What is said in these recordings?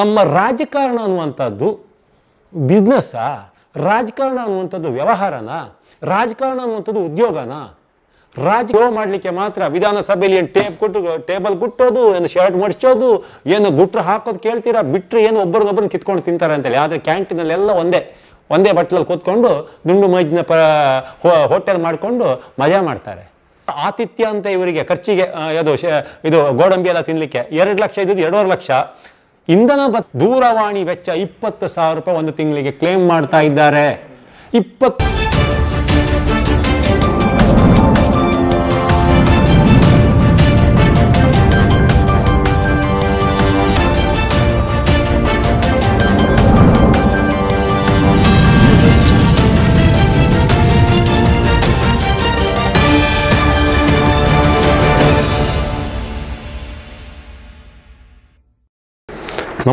ನಮ್ಮ ರಾಜಕಾರಣ ಅನ್ನುವಂಥದ್ದು ಬಿಸ್ನೆಸ್ಸಾ ರಾಜಕಾರಣ ಅನ್ನುವಂಥದ್ದು ವ್ಯವಹಾರನ ರಾಜಕಾರಣ ಅನ್ನುವಂಥದ್ದು ಉದ್ಯೋಗನ ರಾಜ ಮಾಡಲಿಕ್ಕೆ ಮಾತ್ರ ವಿಧಾನಸಭೆಯಲ್ಲಿ ಏನು ಟೇಪ್ ಕೊಟ್ಟು ಟೇಬಲ್ ಕುಟ್ಟೋದು ಏನು ಶರ್ಟ್ ಮಡಿಸೋದು ಏನು ಗುಟ್ರ ಹಾಕೋದು ಕೇಳ್ತೀರಾ ಬಿಟ್ಟರೆ ಏನು ಒಬ್ಬರನ್ನೊಬ್ಬರನ್ನ ಕಿತ್ಕೊಂಡು ತಿಂತಾರೆ ಅಂತೇಳಿ ಆದರೆ ಕ್ಯಾಂಟೀನಲ್ಲೆಲ್ಲ ಒಂದೇ ಒಂದೇ ಬಟ್ಲಲ್ಲಿ ಕೂತ್ಕೊಂಡು ದುಂಡು ಮೈದಿನ ಪ ಹೋಟೆಲ್ ಮಾಡಿಕೊಂಡು ಮಜಾ ಮಾಡ್ತಾರೆ ಆತಿಥ್ಯ ಅಂತ ಇವರಿಗೆ ಖರ್ಚಿಗೆ ಅದು ಇದು ಗೋಡಂಬಿ ಎಲ್ಲ ತಿನ್ನಲಿಕ್ಕೆ ಎರಡು ಲಕ್ಷ ಇದ್ದದ್ದು ಎರಡೂವರೆ ಲಕ್ಷ ಇಂಧನ ದೂರವಾಣಿ ವೆಚ್ಚ ಇಪ್ಪತ್ತು ಸಾವಿರ ರೂಪಾಯಿ ಒಂದು ತಿಂಗಳಿಗೆ ಕ್ಲೇಮ್ ಮಾಡ್ತಾ ಇದ್ದಾರೆ ಇಪ್ಪತ್ತು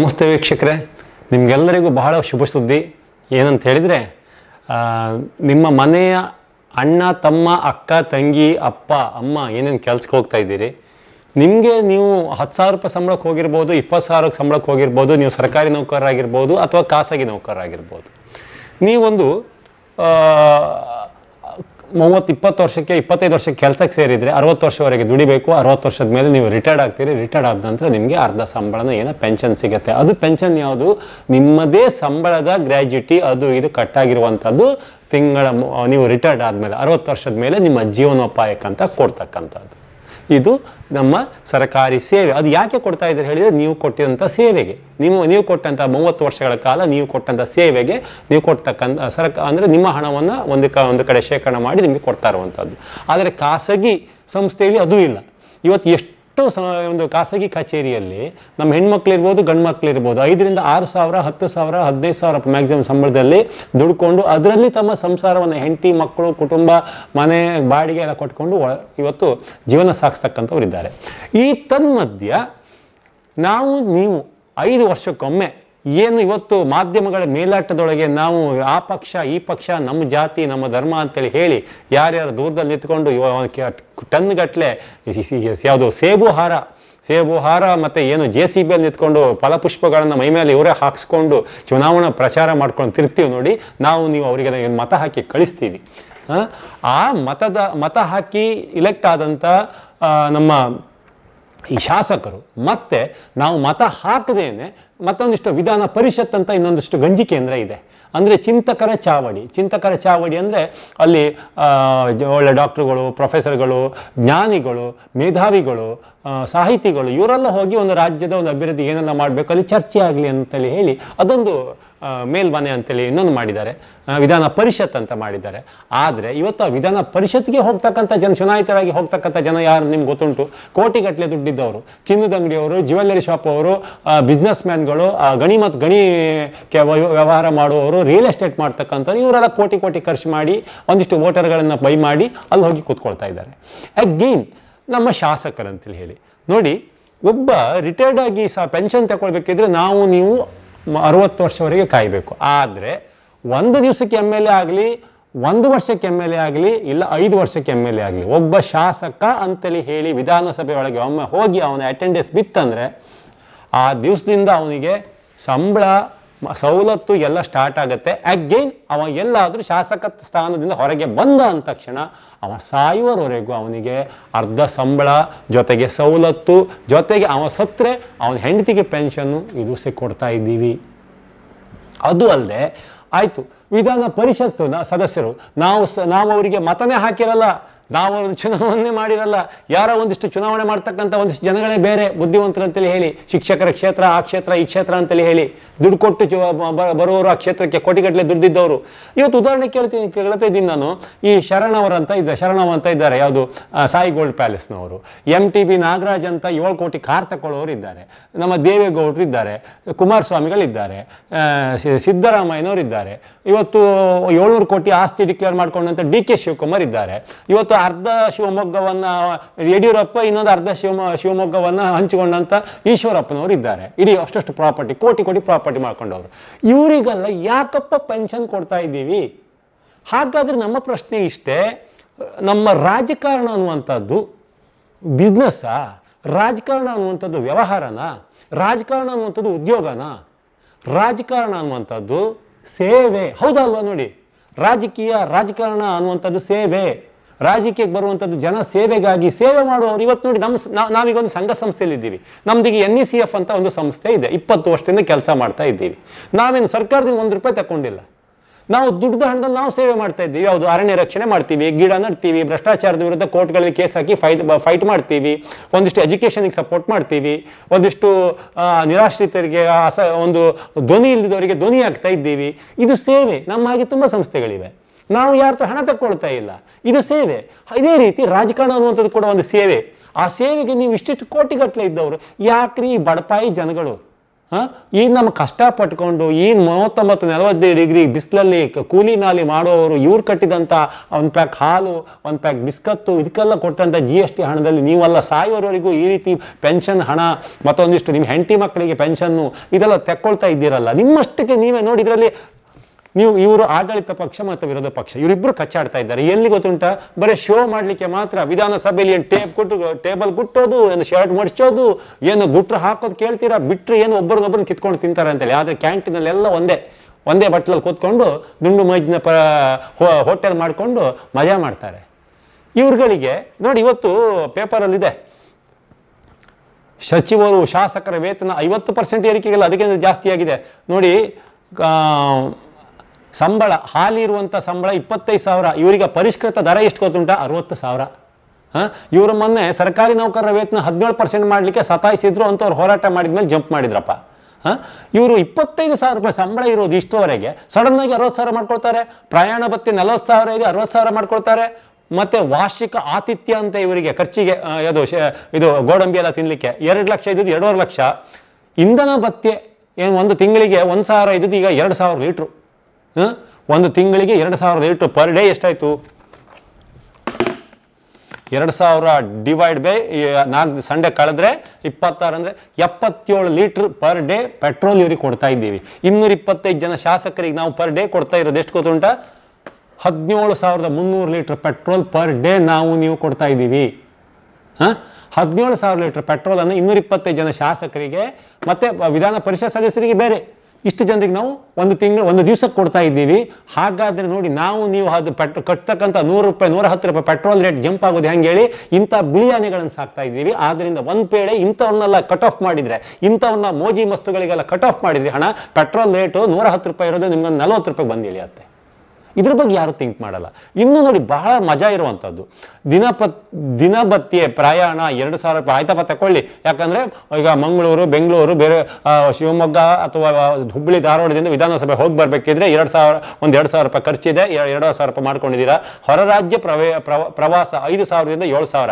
ನಮಸ್ತೆ ವೀಕ್ಷಕರೇ ನಿಮಗೆಲ್ಲರಿಗೂ ಬಹಳ ಶುಭ ಸುದ್ದಿ ಏನಂತ ಹೇಳಿದರೆ ನಿಮ್ಮ ಮನೆಯ ಅಣ್ಣ ತಮ್ಮ ಅಕ್ಕ ತಂಗಿ ಅಪ್ಪ ಅಮ್ಮ ಏನೇನು ಕೆಲಸಕ್ಕೆ ಹೋಗ್ತಾ ಇದ್ದೀರಿ ನಿಮಗೆ ನೀವು ಹತ್ತು ಸಾವಿರ ರೂಪಾಯಿ ಸಂಬಳಕ್ಕೆ ಹೋಗಿರ್ಬೋದು ಇಪ್ಪತ್ತು ಸಾವಿರಕ್ಕೆ ಸಂಬಳಕ್ಕೆ ಹೋಗಿರ್ಬೋದು ನೀವು ಸರ್ಕಾರಿ ನೌಕರರಾಗಿರ್ಬೋದು ಅಥವಾ ಖಾಸಗಿ ನೌಕರರಾಗಿರ್ಬೋದು ನೀವೊಂದು ಮೂವತ್ತು ಇಪ್ಪತ್ತು ವರ್ಷಕ್ಕೆ ಇಪ್ಪತ್ತೈದು ವರ್ಷಕ್ಕೆ ಕೆಲಸಕ್ಕೆ ಸೇರಿದರೆ ಅರವತ್ತು ವರ್ಷವರೆಗೆ ದುಡಿಬೇಕು ಅರವತ್ತು ವರ್ಷದ ಮೇಲೆ ನೀವು ರಿಟೈರ್ಡ್ ಆಗ್ತೀರಿ ರಿಟೈರ್ಡ್ ಆದ ನಂತರ ನಿಮಗೆ ಅರ್ಧ ಸಂಬಳನ ಏನೋ ಪೆನ್ಷನ್ ಸಿಗುತ್ತೆ ಅದು ಪೆನ್ಷನ್ ಯಾವುದು ನಿಮ್ಮದೇ ಸಂಬಳದ ಗ್ರ್ಯಾಜ್ಯುಟಿ ಅದು ಇದು ಕಟ್ಟಾಗಿರುವಂಥದ್ದು ತಿಂಗಳ ನೀವು ರಿಟೈರ್ಡ್ ಆದಮೇಲೆ ಅರವತ್ತು ವರ್ಷದ ಮೇಲೆ ನಿಮ್ಮ ಜೀವನೋಪಾಯಕ್ಕಂತ ಕೊಡ್ತಕ್ಕಂಥದ್ದು ಇದು ನಮ್ಮ ಸರಕಾರಿ ಸೇವೆ ಅದು ಯಾಕೆ ಕೊಡ್ತಾ ಇದ್ದಾರೆ ಹೇಳಿದರೆ ನೀವು ಕೊಟ್ಟಿದಂಥ ಸೇವೆಗೆ ನಿಮ್ಮ ನೀವು ಕೊಟ್ಟಂಥ ಮೂವತ್ತು ವರ್ಷಗಳ ಕಾಲ ನೀವು ಕೊಟ್ಟಂಥ ಸೇವೆಗೆ ನೀವು ಕೊಡ್ತಕ್ಕಂಥ ಸರಕ ಅಂದರೆ ನಿಮ್ಮ ಹಣವನ್ನು ಒಂದು ಕ ಒಂದು ಕಡೆ ಶೇಖರಣೆ ಮಾಡಿ ನಿಮಗೆ ಕೊಡ್ತಾ ಇರುವಂಥದ್ದು ಆದರೆ ಖಾಸಗಿ ಸಂಸ್ಥೆಯಲ್ಲಿ ಅದೂ ಇಲ್ಲ ಇವತ್ತು ಎಷ್ಟು ಅಷ್ಟು ಒಂದು ಖಾಸಗಿ ಕಚೇರಿಯಲ್ಲಿ ನಮ್ಮ ಹೆಣ್ಮಕ್ಳಿರ್ಬೋದು ಗಂಡು ಮಕ್ಳಿರ್ಬೋದು ಐದರಿಂದ ಆರು ಸಾವಿರ ಹತ್ತು ಸಾವಿರ ಹದಿನೈದು ಸಾವಿರ ಮ್ಯಾಕ್ಸಿಮಮ್ ಸಂಬಳದಲ್ಲಿ ದುಡ್ಕೊಂಡು ಅದರಲ್ಲಿ ತಮ್ಮ ಸಂಸಾರವನ್ನು ಹೆಂಡತಿ ಮಕ್ಕಳು ಕುಟುಂಬ ಮನೆ ಬಾಡಿಗೆ ಎಲ್ಲ ಕೊಟ್ಕೊಂಡು ಇವತ್ತು ಜೀವನ ಸಾಗಿಸ್ತಕ್ಕಂಥವ್ರು ಇದ್ದಾರೆ ಈ ತನ್ಮಧ್ಯ ನಾವು ನೀವು ಐದು ವರ್ಷಕ್ಕೊಮ್ಮೆ ಏನು ಇವತ್ತು ಮಾಧ್ಯಮಗಳ ಮೇಲಾಟದೊಳಗೆ ನಾವು ಆ ಪಕ್ಷ ಈ ಪಕ್ಷ ನಮ್ಮ ಜಾತಿ ನಮ್ಮ ಧರ್ಮ ಅಂತೇಳಿ ಹೇಳಿ ಯಾರ್ಯಾರು ದೂರದಲ್ಲಿ ನಿಂತ್ಕೊಂಡು ಟನ್ ಗಟ್ಟಲೆ ಯಾವುದು ಸೇಬು ಹಾರ ಸೇಬು ಹಾರ ಮತ್ತು ಏನು ಜೆ ಸಿ ಬಿಯಲ್ಲಿ ನಿಂತ್ಕೊಂಡು ಫಲಪುಷ್ಪಗಳನ್ನು ಮೈ ಮೇಲೆ ಇವರೇ ಹಾಕ್ಸ್ಕೊಂಡು ಚುನಾವಣಾ ಪ್ರಚಾರ ಮಾಡ್ಕೊಂಡು ತಿರ್ತೀವಿ ನೋಡಿ ನಾವು ನೀವು ಅವರಿಗೆ ಮತ ಹಾಕಿ ಕಳಿಸ್ತೀವಿ ಆ ಮತದ ಮತ ಹಾಕಿ ಇಲೆಕ್ಟ್ ಆದಂಥ ನಮ್ಮ ಈ ಶಾಸಕರು ಮತ್ತೆ ನಾವು ಮತ ಹಾಕದೇನೆ ಮತ್ತೊಂದಿಷ್ಟು ವಿಧಾನ ಪರಿಷತ್ ಅಂತ ಇನ್ನೊಂದಿಷ್ಟು ಗಂಜಿ ಕೇಂದ್ರ ಇದೆ ಅಂದರೆ ಚಿಂತಕರ ಚಾವಡಿ ಚಿಂತಕರ ಚಾವಡಿ ಅಂದರೆ ಅಲ್ಲಿ ಒಳ್ಳೆ ಡಾಕ್ಟ್ರುಗಳು ಪ್ರೊಫೆಸರ್ಗಳು ಜ್ಞಾನಿಗಳು ಮೇಧಾವಿಗಳು ಸಾಹಿತಿಗಳು ಇವರೆಲ್ಲ ಹೋಗಿ ಒಂದು ರಾಜ್ಯದ ಒಂದು ಅಭಿವೃದ್ಧಿ ಏನನ್ನ ಮಾಡಬೇಕು ಅಲ್ಲಿ ಚರ್ಚೆ ಆಗಲಿ ಅಂತೇಳಿ ಹೇಳಿ ಅದೊಂದು ಮೇಲ್ಮನೆ ಅಂತೇಳಿ ಇನ್ನೊಂದು ಮಾಡಿದ್ದಾರೆ ವಿಧಾನ ಪರಿಷತ್ ಅಂತ ಮಾಡಿದ್ದಾರೆ ಆದರೆ ಇವತ್ತು ಆ ವಿಧಾನ ಪರಿಷತ್ಗೆ ಹೋಗ್ತಕ್ಕಂಥ ಜನ ಚುನಾಯಿತರಾಗಿ ಹೋಗ್ತಕ್ಕಂಥ ಜನ ಯಾರು ನಿಮ್ಗೆ ಗೊತ್ತುಂಟು ಕೋಟಿಗಟ್ಟಲೆ ದುಡ್ಡಿದ್ದವರು ಚಿನ್ನದ ಅಂಗಡಿಯವರು ಜ್ಯುವೆಲ್ಲರಿ ಶಾಪ್ ಅವರು ಬಿಸ್ನೆಸ್ ಮ್ಯಾನ್ಗಳು ಗಣಿ ಮತ್ತು ಗಣಿ ವ್ಯವಹಾರ ಮಾಡುವವರು ರಿಯಲ್ ಎಸ್ಟೇಟ್ ಮಾಡ್ತಕ್ಕಂಥವ್ರು ಇವರೆಲ್ಲ ಕೋಟಿ ಕೋಟಿ ಖರ್ಚು ಮಾಡಿ ಒಂದಿಷ್ಟು ವೋಟರ್ಗಳನ್ನು ಬೈ ಮಾಡಿ ಅಲ್ಲಿ ಹೋಗಿ ಕೂತ್ಕೊಳ್ತಾ ಇದ್ದಾರೆ ಅಗೇನ್ ನಮ್ಮ ಶಾಸಕರಂತೇಳಿ ಹೇಳಿ ನೋಡಿ ಒಬ್ಬ ರಿಟೈರ್ಡ್ ಆಗಿ ಸಹ ಪೆನ್ಷನ್ ತಗೊಳ್ಬೇಕಿದ್ರೆ ನಾವು ನೀವು ಅರುವತ್ತು ವರ್ಷವರೆಗೆ ಕಾಯಬೇಕು ಆದರೆ ಒಂದು ದಿವಸಕ್ಕೆ ಎಮ್ ಎಲ್ ಎ ಆಗಲಿ ಒಂದು ವರ್ಷಕ್ಕೆ ಎಮ್ ಎಲ್ ಎ ಆಗಲಿ ಇಲ್ಲ ಐದು ವರ್ಷಕ್ಕೆ ಎಮ್ ಎಲ್ ಎ ಆಗಲಿ ಒಬ್ಬ ಶಾಸಕ ಅಂತೇಳಿ ಹೇಳಿ ವಿಧಾನಸಭೆ ಒಳಗೆ ಒಮ್ಮೆ ಹೋಗಿ ಅವನ ಅಟೆಂಡೆನ್ಸ್ ಬಿತ್ತಂದರೆ ಆ ದಿವಸದಿಂದ ಅವನಿಗೆ ಸಂಬಳ ಸವಲತ್ತು ಎಲ್ಲ ಸ್ಟಾರ್ಟ್ ಆಗುತ್ತೆ ಅಗೇನ್ ಅವ ಎಲ್ಲಾದರೂ ಶಾಸಕ ಸ್ಥಾನದಿಂದ ಹೊರಗೆ ಬಂದ ಅಂದ ತಕ್ಷಣ ಅವ ಸಾಯುವವರೆಗೂ ಅವನಿಗೆ ಅರ್ಧ ಸಂಬಳ ಜೊತೆಗೆ ಸವಲತ್ತು ಜೊತೆಗೆ ಅವ ಸತ್ತರೆ ಅವನ ಹೆಂಡತಿಗೆ ಪೆನ್ಷನ್ನು ಇದು ಕೊಡ್ತಾ ಇದ್ದೀವಿ ಅದು ಅಲ್ಲದೆ ಆಯಿತು ವಿಧಾನ ಪರಿಷತ್ತಿನ ಸದಸ್ಯರು ನಾವು ಸ ನಾವು ಅವರಿಗೆ ಮತನೇ ಹಾಕಿರಲ್ಲ ನಾವು ಒಂದು ಚುನಾವಣೆ ಮಾಡಿರಲ್ಲ ಯಾರೋ ಒಂದಿಷ್ಟು ಚುನಾವಣೆ ಮಾಡ್ತಕ್ಕಂಥ ಒಂದಿಷ್ಟು ಜನಗಳೇ ಬೇರೆ ಬುದ್ಧಿವಂತರು ಅಂತೇಳಿ ಹೇಳಿ ಶಿಕ್ಷಕರ ಕ್ಷೇತ್ರ ಆ ಕ್ಷೇತ್ರ ಈ ಕ್ಷೇತ್ರ ಅಂತೇಳಿ ಹೇಳಿ ದುಡ್ಡು ಕೊಟ್ಟು ಬರುವವರು ಆ ಕ್ಷೇತ್ರಕ್ಕೆ ಕೋಟಿಗಟ್ಟಲೆ ದುಡ್ಡಿದ್ದವರು ಇವತ್ತು ಉದಾಹರಣೆ ಕೇಳ್ತೀನಿ ಕೇಳ್ತಾ ಇದ್ದೀನಿ ನಾನು ಈ ಶರಣವರ ಅಂತ ಇದ್ದ ಶರಣವ ಅಂತ ಇದ್ದಾರೆ ಯಾವುದು ಸಾಯಿ ಗೋಲ್ಡ್ ಪ್ಯಾಲೇಸ್ನವರು ಎಂ ಟಿ ಬಿ ನಾಗರಾಜ್ ಅಂತ ಏಳು ಕೋಟಿ ಕಾರ್ ತಗೊಳ್ಳೋರು ಇದ್ದಾರೆ ನಮ್ಮ ದೇವೇಗೌಡರು ಇದ್ದಾರೆ ಕುಮಾರಸ್ವಾಮಿಗಳಿದ್ದಾರೆ ಸಿದ್ದರಾಮಯ್ಯನವರು ಇದ್ದಾರೆ ಇವತ್ತು ಏಳ್ನೂರು ಕೋಟಿ ಆಸ್ತಿ ಡಿಕ್ಲೇರ್ ಮಾಡ್ಕೊಂಡಂತ ಡಿ ಕೆ ಶಿವಕುಮಾರ್ ಇದ್ದಾರೆ ಇವತ್ತು ಅರ್ಧ ಶಿವಮೊಗ್ಗವನ್ನು ಯಡಿಯೂರಪ್ಪ ಇನ್ನೊಂದು ಅರ್ಧ ಶಿವಮ ಶಿವಮೊಗ್ಗವನ್ನು ಹಂಚಿಕೊಂಡಂಥ ಈಶ್ವರಪ್ಪನವರು ಇದ್ದಾರೆ ಇಡೀ ಅಷ್ಟು ಪ್ರಾಪರ್ಟಿ ಕೋಟಿ ಕೋಟಿ ಪ್ರಾಪರ್ಟಿ ಮಾಡ್ಕೊಂಡವರು ಇವರಿಗೆಲ್ಲ ಯಾಕಪ್ಪ ಪೆನ್ಷನ್ ಕೊಡ್ತಾ ಇದ್ದೀವಿ ಹಾಗಾದರೆ ನಮ್ಮ ಪ್ರಶ್ನೆ ಇಷ್ಟೇ ನಮ್ಮ ರಾಜಕಾರಣ ಅನ್ನುವಂಥದ್ದು ಬಿಸ್ನೆಸ್ಸಾ ರಾಜಕಾರಣ ಅನ್ನುವಂಥದ್ದು ವ್ಯವಹಾರನ ರಾಜಕಾರಣ ಅನ್ನುವಂಥದ್ದು ಉದ್ಯೋಗನ ರಾಜಕಾರಣ ಅನ್ನುವಂಥದ್ದು ಸೇವೆ ಹೌದಲ್ವಾ ನೋಡಿ ರಾಜಕೀಯ ರಾಜಕಾರಣ ಅನ್ನುವಂಥದ್ದು ಸೇವೆ ರಾಜಕೀಯಕ್ಕೆ ಬರುವಂಥದ್ದು ಜನ ಸೇವೆಗಾಗಿ ಸೇವೆ ಮಾಡುವವರು ಇವತ್ತು ನೋಡಿ ನಮ್ಮ ನಾವೀಗ ಒಂದು ಸಂಘ ಸಂಸ್ಥೆಯಲ್ಲಿ ಇದ್ದೀವಿ ಎನ್ ಇ ಸಿ ಎಫ್ ಅಂತ ಒಂದು ಸಂಸ್ಥೆ ಇದೆ ಇಪ್ಪತ್ತು ವರ್ಷದಿಂದ ಕೆಲಸ ಮಾಡ್ತಾ ಇದ್ದೀವಿ ನಾವೇನು ಸರ್ಕಾರದಿಂದ ಒಂದು ರೂಪಾಯಿ ತಗೊಂಡಿಲ್ಲ ನಾವು ದುಡ್ಡ ಹಣದಲ್ಲಿ ನಾವು ಸೇವೆ ಮಾಡ್ತಾ ಇದ್ದೀವಿ ಯಾವುದು ಅರಣ್ಯ ರಕ್ಷಣೆ ಮಾಡ್ತೀವಿ ಗಿಡ ನಡ್ತೀವಿ ಭ್ರಷ್ಟಾಚಾರದ ವಿರುದ್ಧ ಕೋರ್ಟ್ಗಳಲ್ಲಿ ಕೇಸ್ ಹಾಕಿ ಫೈಟ್ ಫೈಟ್ ಮಾಡ್ತೀವಿ ಒಂದಿಷ್ಟು ಎಜುಕೇಷನಿಗೆ ಸಪೋರ್ಟ್ ಮಾಡ್ತೀವಿ ಒಂದಿಷ್ಟು ನಿರಾಶ್ರಿತರಿಗೆ ಅಸ ಒಂದು ಧ್ವನಿ ಇಲ್ಲದವರಿಗೆ ಧ್ವನಿ ಆಗ್ತಾ ಇದ್ದೀವಿ ಇದು ಸೇವೆ ನಮ್ಮ ಹಾಗೆ ತುಂಬ ಸಂಸ್ಥೆಗಳಿವೆ ನಾವು ಯಾರು ಹಣ ತಕ್ಕೊಳ್ತಾ ಇಲ್ಲ ಇದು ಸೇವೆ ಇದೇ ರೀತಿ ರಾಜಕಾರಣ ಅನ್ನುವಂಥದ್ದು ಕೂಡ ಒಂದು ಸೇವೆ ಆ ಸೇವೆಗೆ ನೀವು ಇಷ್ಟಿಷ್ಟು ಕೋಟಿಗಟ್ಟಲೆ ಇದ್ದವರು ಯಾಕ್ರಿ ಈ ಬಡಪಾಯಿ ಜನಗಳು ಹಾಂ ಈ ನಮ್ಮ ಕಷ್ಟ ಪಟ್ಕೊಂಡು ಈ ಮೂವತ್ತೊಂಬತ್ತು ನಲವತ್ತೈದು ಡಿಗ್ರಿ ಬಿಸಿಲಲ್ಲಿ ನಾಲಿ ಮಾಡೋವರು ಇವ್ರು ಕಟ್ಟಿದಂಥ ಒಂದು ಪ್ಯಾಕ್ ಹಾಲು ಒಂದು ಪ್ಯಾಕ್ ಬಿಸ್ಕತ್ತು ಇದಕ್ಕೆಲ್ಲ ಕೊಟ್ಟಂಥ ಜಿ ಎಸ್ ಟಿ ಹಣದಲ್ಲಿ ನೀವೆಲ್ಲ ಸಾಯೋರವರೆಗೂ ಈ ರೀತಿ ಪೆನ್ಷನ್ ಹಣ ಮತ್ತೊಂದಿಷ್ಟು ನಿಮ್ಮ ಹೆಂಡತಿ ಮಕ್ಕಳಿಗೆ ಪೆನ್ಷನ್ನು ಇದೆಲ್ಲ ತೆಕ್ಕೊಳ್ತಾ ಇದ್ದೀರಲ್ಲ ನಿಮ್ಮಷ್ಟಕ್ಕೆ ನೀವೇ ನೋಡಿ ನೀವು ಇವರು ಆಡಳಿತ ಪಕ್ಷ ಮತ್ತು ವಿರೋಧ ಪಕ್ಷ ಇವರಿಬ್ಬರು ಕಚ್ಚಾಡ್ತಾ ಇದ್ದಾರೆ ಎಲ್ಲಿ ಗೊತ್ತುಂಟ ಬರೀ ಶೋ ಮಾಡಲಿಕ್ಕೆ ಮಾತ್ರ ವಿಧಾನಸಭೆಯಲ್ಲಿ ಏನು ಟೇಪ್ ಕೊಟ್ಟು ಟೇಬಲ್ ಗುಟ್ಟೋದು ಏನು ಶರ್ಟ್ ಮಡಿಸೋದು ಏನು ಗುಟ್ರು ಹಾಕೋದು ಕೇಳ್ತೀರಾ ಬಿಟ್ಟರೆ ಏನು ಒಬ್ಬರನ್ನೊಬ್ಬರನ್ನ ಕಿತ್ಕೊಂಡು ತಿಂತಾರೆ ಅಂತೇಳಿ ಆದರೆ ಕ್ಯಾಂಟೀನಲ್ಲೆಲ್ಲ ಒಂದೇ ಒಂದೇ ಬಟ್ಲಲ್ಲಿ ಕೂತ್ಕೊಂಡು ದುಂಡು ಮೈದಿನ ಪ ಹೋಟೆಲ್ ಮಾಡಿಕೊಂಡು ಮಜಾ ಮಾಡ್ತಾರೆ ಇವ್ರುಗಳಿಗೆ ನೋಡಿ ಇವತ್ತು ಪೇಪರಲ್ಲಿದೆ ಸಚಿವರು ಶಾಸಕರ ವೇತನ ಐವತ್ತು ಪರ್ಸೆಂಟ್ ಏರಿಕೆಗೆಲ್ಲ ಅದಕ್ಕಿಂತ ಜಾಸ್ತಿ ಆಗಿದೆ ನೋಡಿ ಸಂಬಳ ಹಾಲಿ ಇರುವಂಥ ಸಂಬಳ ಇಪ್ಪತ್ತೈದು ಸಾವಿರ ಇವರಿಗೆ ಪರಿಷ್ಕೃತ ದರ ಎಷ್ಟು ಗೊತ್ತುಂಟ ಅರುವತ್ತು ಸಾವಿರ ಹಾಂ ಇವರು ಮೊನ್ನೆ ಸರ್ಕಾರಿ ನೌಕರರ ವೇತನ ಹದಿನೇಳು ಪರ್ಸೆಂಟ್ ಮಾಡಲಿಕ್ಕೆ ಸತಾಯಿಸಿದ್ರು ಅಂತ ಅವ್ರು ಹೋರಾಟ ಮಾಡಿದ ಮೇಲೆ ಜಂಪ್ ಮಾಡಿದ್ರಪ್ಪ ಹಾಂ ಇವರು ಇಪ್ಪತ್ತೈದು ಸಾವಿರ ರೂಪಾಯಿ ಸಂಬಳ ಇರೋದು ಇಷ್ಟುವರೆಗೆ ಆಗಿ ಅರವತ್ತು ಸಾವಿರ ಮಾಡ್ಕೊಳ್ತಾರೆ ಪ್ರಯಾಣ ಬತ್ತಿ ನಲವತ್ತು ಸಾವಿರ ಇದೆ ಅರವತ್ತು ಸಾವಿರ ಮಾಡ್ಕೊಳ್ತಾರೆ ಮತ್ತು ವಾರ್ಷಿಕ ಆತಿಥ್ಯ ಅಂತ ಇವರಿಗೆ ಖರ್ಚಿಗೆ ಅದು ಇದು ಗೋಡಂಬಿ ಎಲ್ಲ ತಿನ್ನಲಿಕ್ಕೆ ಎರಡು ಲಕ್ಷ ಇದ್ದದ್ದು ಎರಡೂವರೆ ಲಕ್ಷ ಇಂಧನ ಭತ್ಯೆ ಏನು ಒಂದು ತಿಂಗಳಿಗೆ ಒಂದು ಸಾವಿರ ಇದ್ದದ್ದು ಈಗ ಎರಡು ಸಾವಿರ ಲೀಟ್ರು ಒಂದು ತಿಂಗಳಿಗೆ ಎರಡು ಸಾವಿರದ ಲೀಟ್ರ್ ಪರ್ ಡೇ ಎಷ್ಟಾಯಿತು ಎರಡು ಸಾವಿರ ಡಿವೈಡ್ ಬೈ ನಾಲ್ಕು ಸಂಡೆ ಕಳೆದ್ರೆ ಇಪ್ಪತ್ತಾರು ಅಂದರೆ ಎಪ್ಪತ್ತೇಳು ಲೀಟ್ರ್ ಪರ್ ಡೇ ಪೆಟ್ರೋಲ್ ಇವ್ರಿಗೆ ಕೊಡ್ತಾ ಇದ್ದೀವಿ ಇನ್ನೂರ ಇಪ್ಪತ್ತೈದು ಜನ ಶಾಸಕರಿಗೆ ನಾವು ಪರ್ ಡೇ ಕೊಡ್ತಾ ಇರೋದು ಎಷ್ಟು ಗೊತ್ತುಂಟ ಹದಿನೇಳು ಸಾವಿರದ ಮುನ್ನೂರು ಲೀಟ್ರ್ ಪೆಟ್ರೋಲ್ ಪರ್ ಡೇ ನಾವು ನೀವು ಕೊಡ್ತಾ ಇದ್ದೀವಿ ಹದಿನೇಳು ಸಾವಿರ ಲೀಟ್ರ್ ಪೆಟ್ರೋಲನ್ನು ಇನ್ನೂರ ಇಪ್ಪತ್ತೈದು ಜನ ಶಾಸಕರಿಗೆ ಮತ್ತು ವಿಧಾನ ಪರಿಷತ್ ಸದಸ್ಯರಿಗೆ ಬೇರೆ ಇಷ್ಟು ಜನರಿಗೆ ನಾವು ಒಂದು ತಿಂಗಳು ಒಂದು ದಿವಸಕ್ಕೆ ಕೊಡ್ತಾ ಇದ್ದೀವಿ ಹಾಗಾದರೆ ನೋಡಿ ನಾವು ನೀವು ಅದು ಪೆಟ್ರೋ ಕಟ್ತಕ್ಕಂಥ ನೂರು ರೂಪಾಯಿ ನೂರ ಹತ್ತು ರೂಪಾಯಿ ಪೆಟ್ರೋಲ್ ರೇಟ್ ಜಂಪ್ ಆಗೋದು ಹೆಂಗೆ ಹೇಳಿ ಇಂಥ ಬಿಳಿ ಸಾಕ್ತಾ ಇದ್ದೀವಿ ಆದ್ದರಿಂದ ಒಂದು ಪೇಳೆ ಇಂಥವನ್ನೆಲ್ಲ ಕಟ್ ಆಫ್ ಮಾಡಿದರೆ ಇಂಥವನ್ನ ಮೋಜಿ ಮಸ್ತುಗಳಿಗೆಲ್ಲ ಕಟ್ ಆಫ್ ಮಾಡಿದರೆ ಹಣ ಪೆಟ್ರೋಲ್ ರೇಟು ನೂರ ಹತ್ತು ರೂಪಾಯಿ ಇರೋದು ನಿಮ್ಗೊಂದು ನಲ್ವತ್ತು ರೂಪಾಯಿ ಬಂದು ಇದ್ರ ಬಗ್ಗೆ ಯಾರು ಥಿಂಕ್ ಮಾಡಲ್ಲ ಇನ್ನು ನೋಡಿ ಬಹಳ ಮಜಾ ಇರುವಂಥದ್ದು ದಿನಪತ್ ದಿನಬತ್ತಿಯ ಪ್ರಯಾಣ ಎರಡು ಸಾವಿರ ರೂಪಾಯಿ ಆಯ್ತಪ್ಪ ತಕೊಳ್ಳಿ ಯಾಕಂದರೆ ಈಗ ಮಂಗಳೂರು ಬೆಂಗಳೂರು ಬೇರೆ ಶಿವಮೊಗ್ಗ ಅಥವಾ ಹುಬ್ಬಳ್ಳಿ ಧಾರವಾಡದಿಂದ ವಿಧಾನಸಭೆ ಹೋಗಿ ಬರಬೇಕಿದ್ರೆ ಎರಡು ಸಾವಿರ ಒಂದು ಎರಡು ಸಾವಿರ ರೂಪಾಯಿ ಖರ್ಚಿದೆ ಎರಡು ಸಾವಿರ ರೂಪಾಯಿ ಮಾಡ್ಕೊಂಡಿದ್ದೀರಾ ಹೊರ ರಾಜ್ಯ ಪ್ರವೇ ಪ್ರವಾಸ ಐದು ಸಾವಿರದಿಂದ ಏಳು ಸಾವಿರ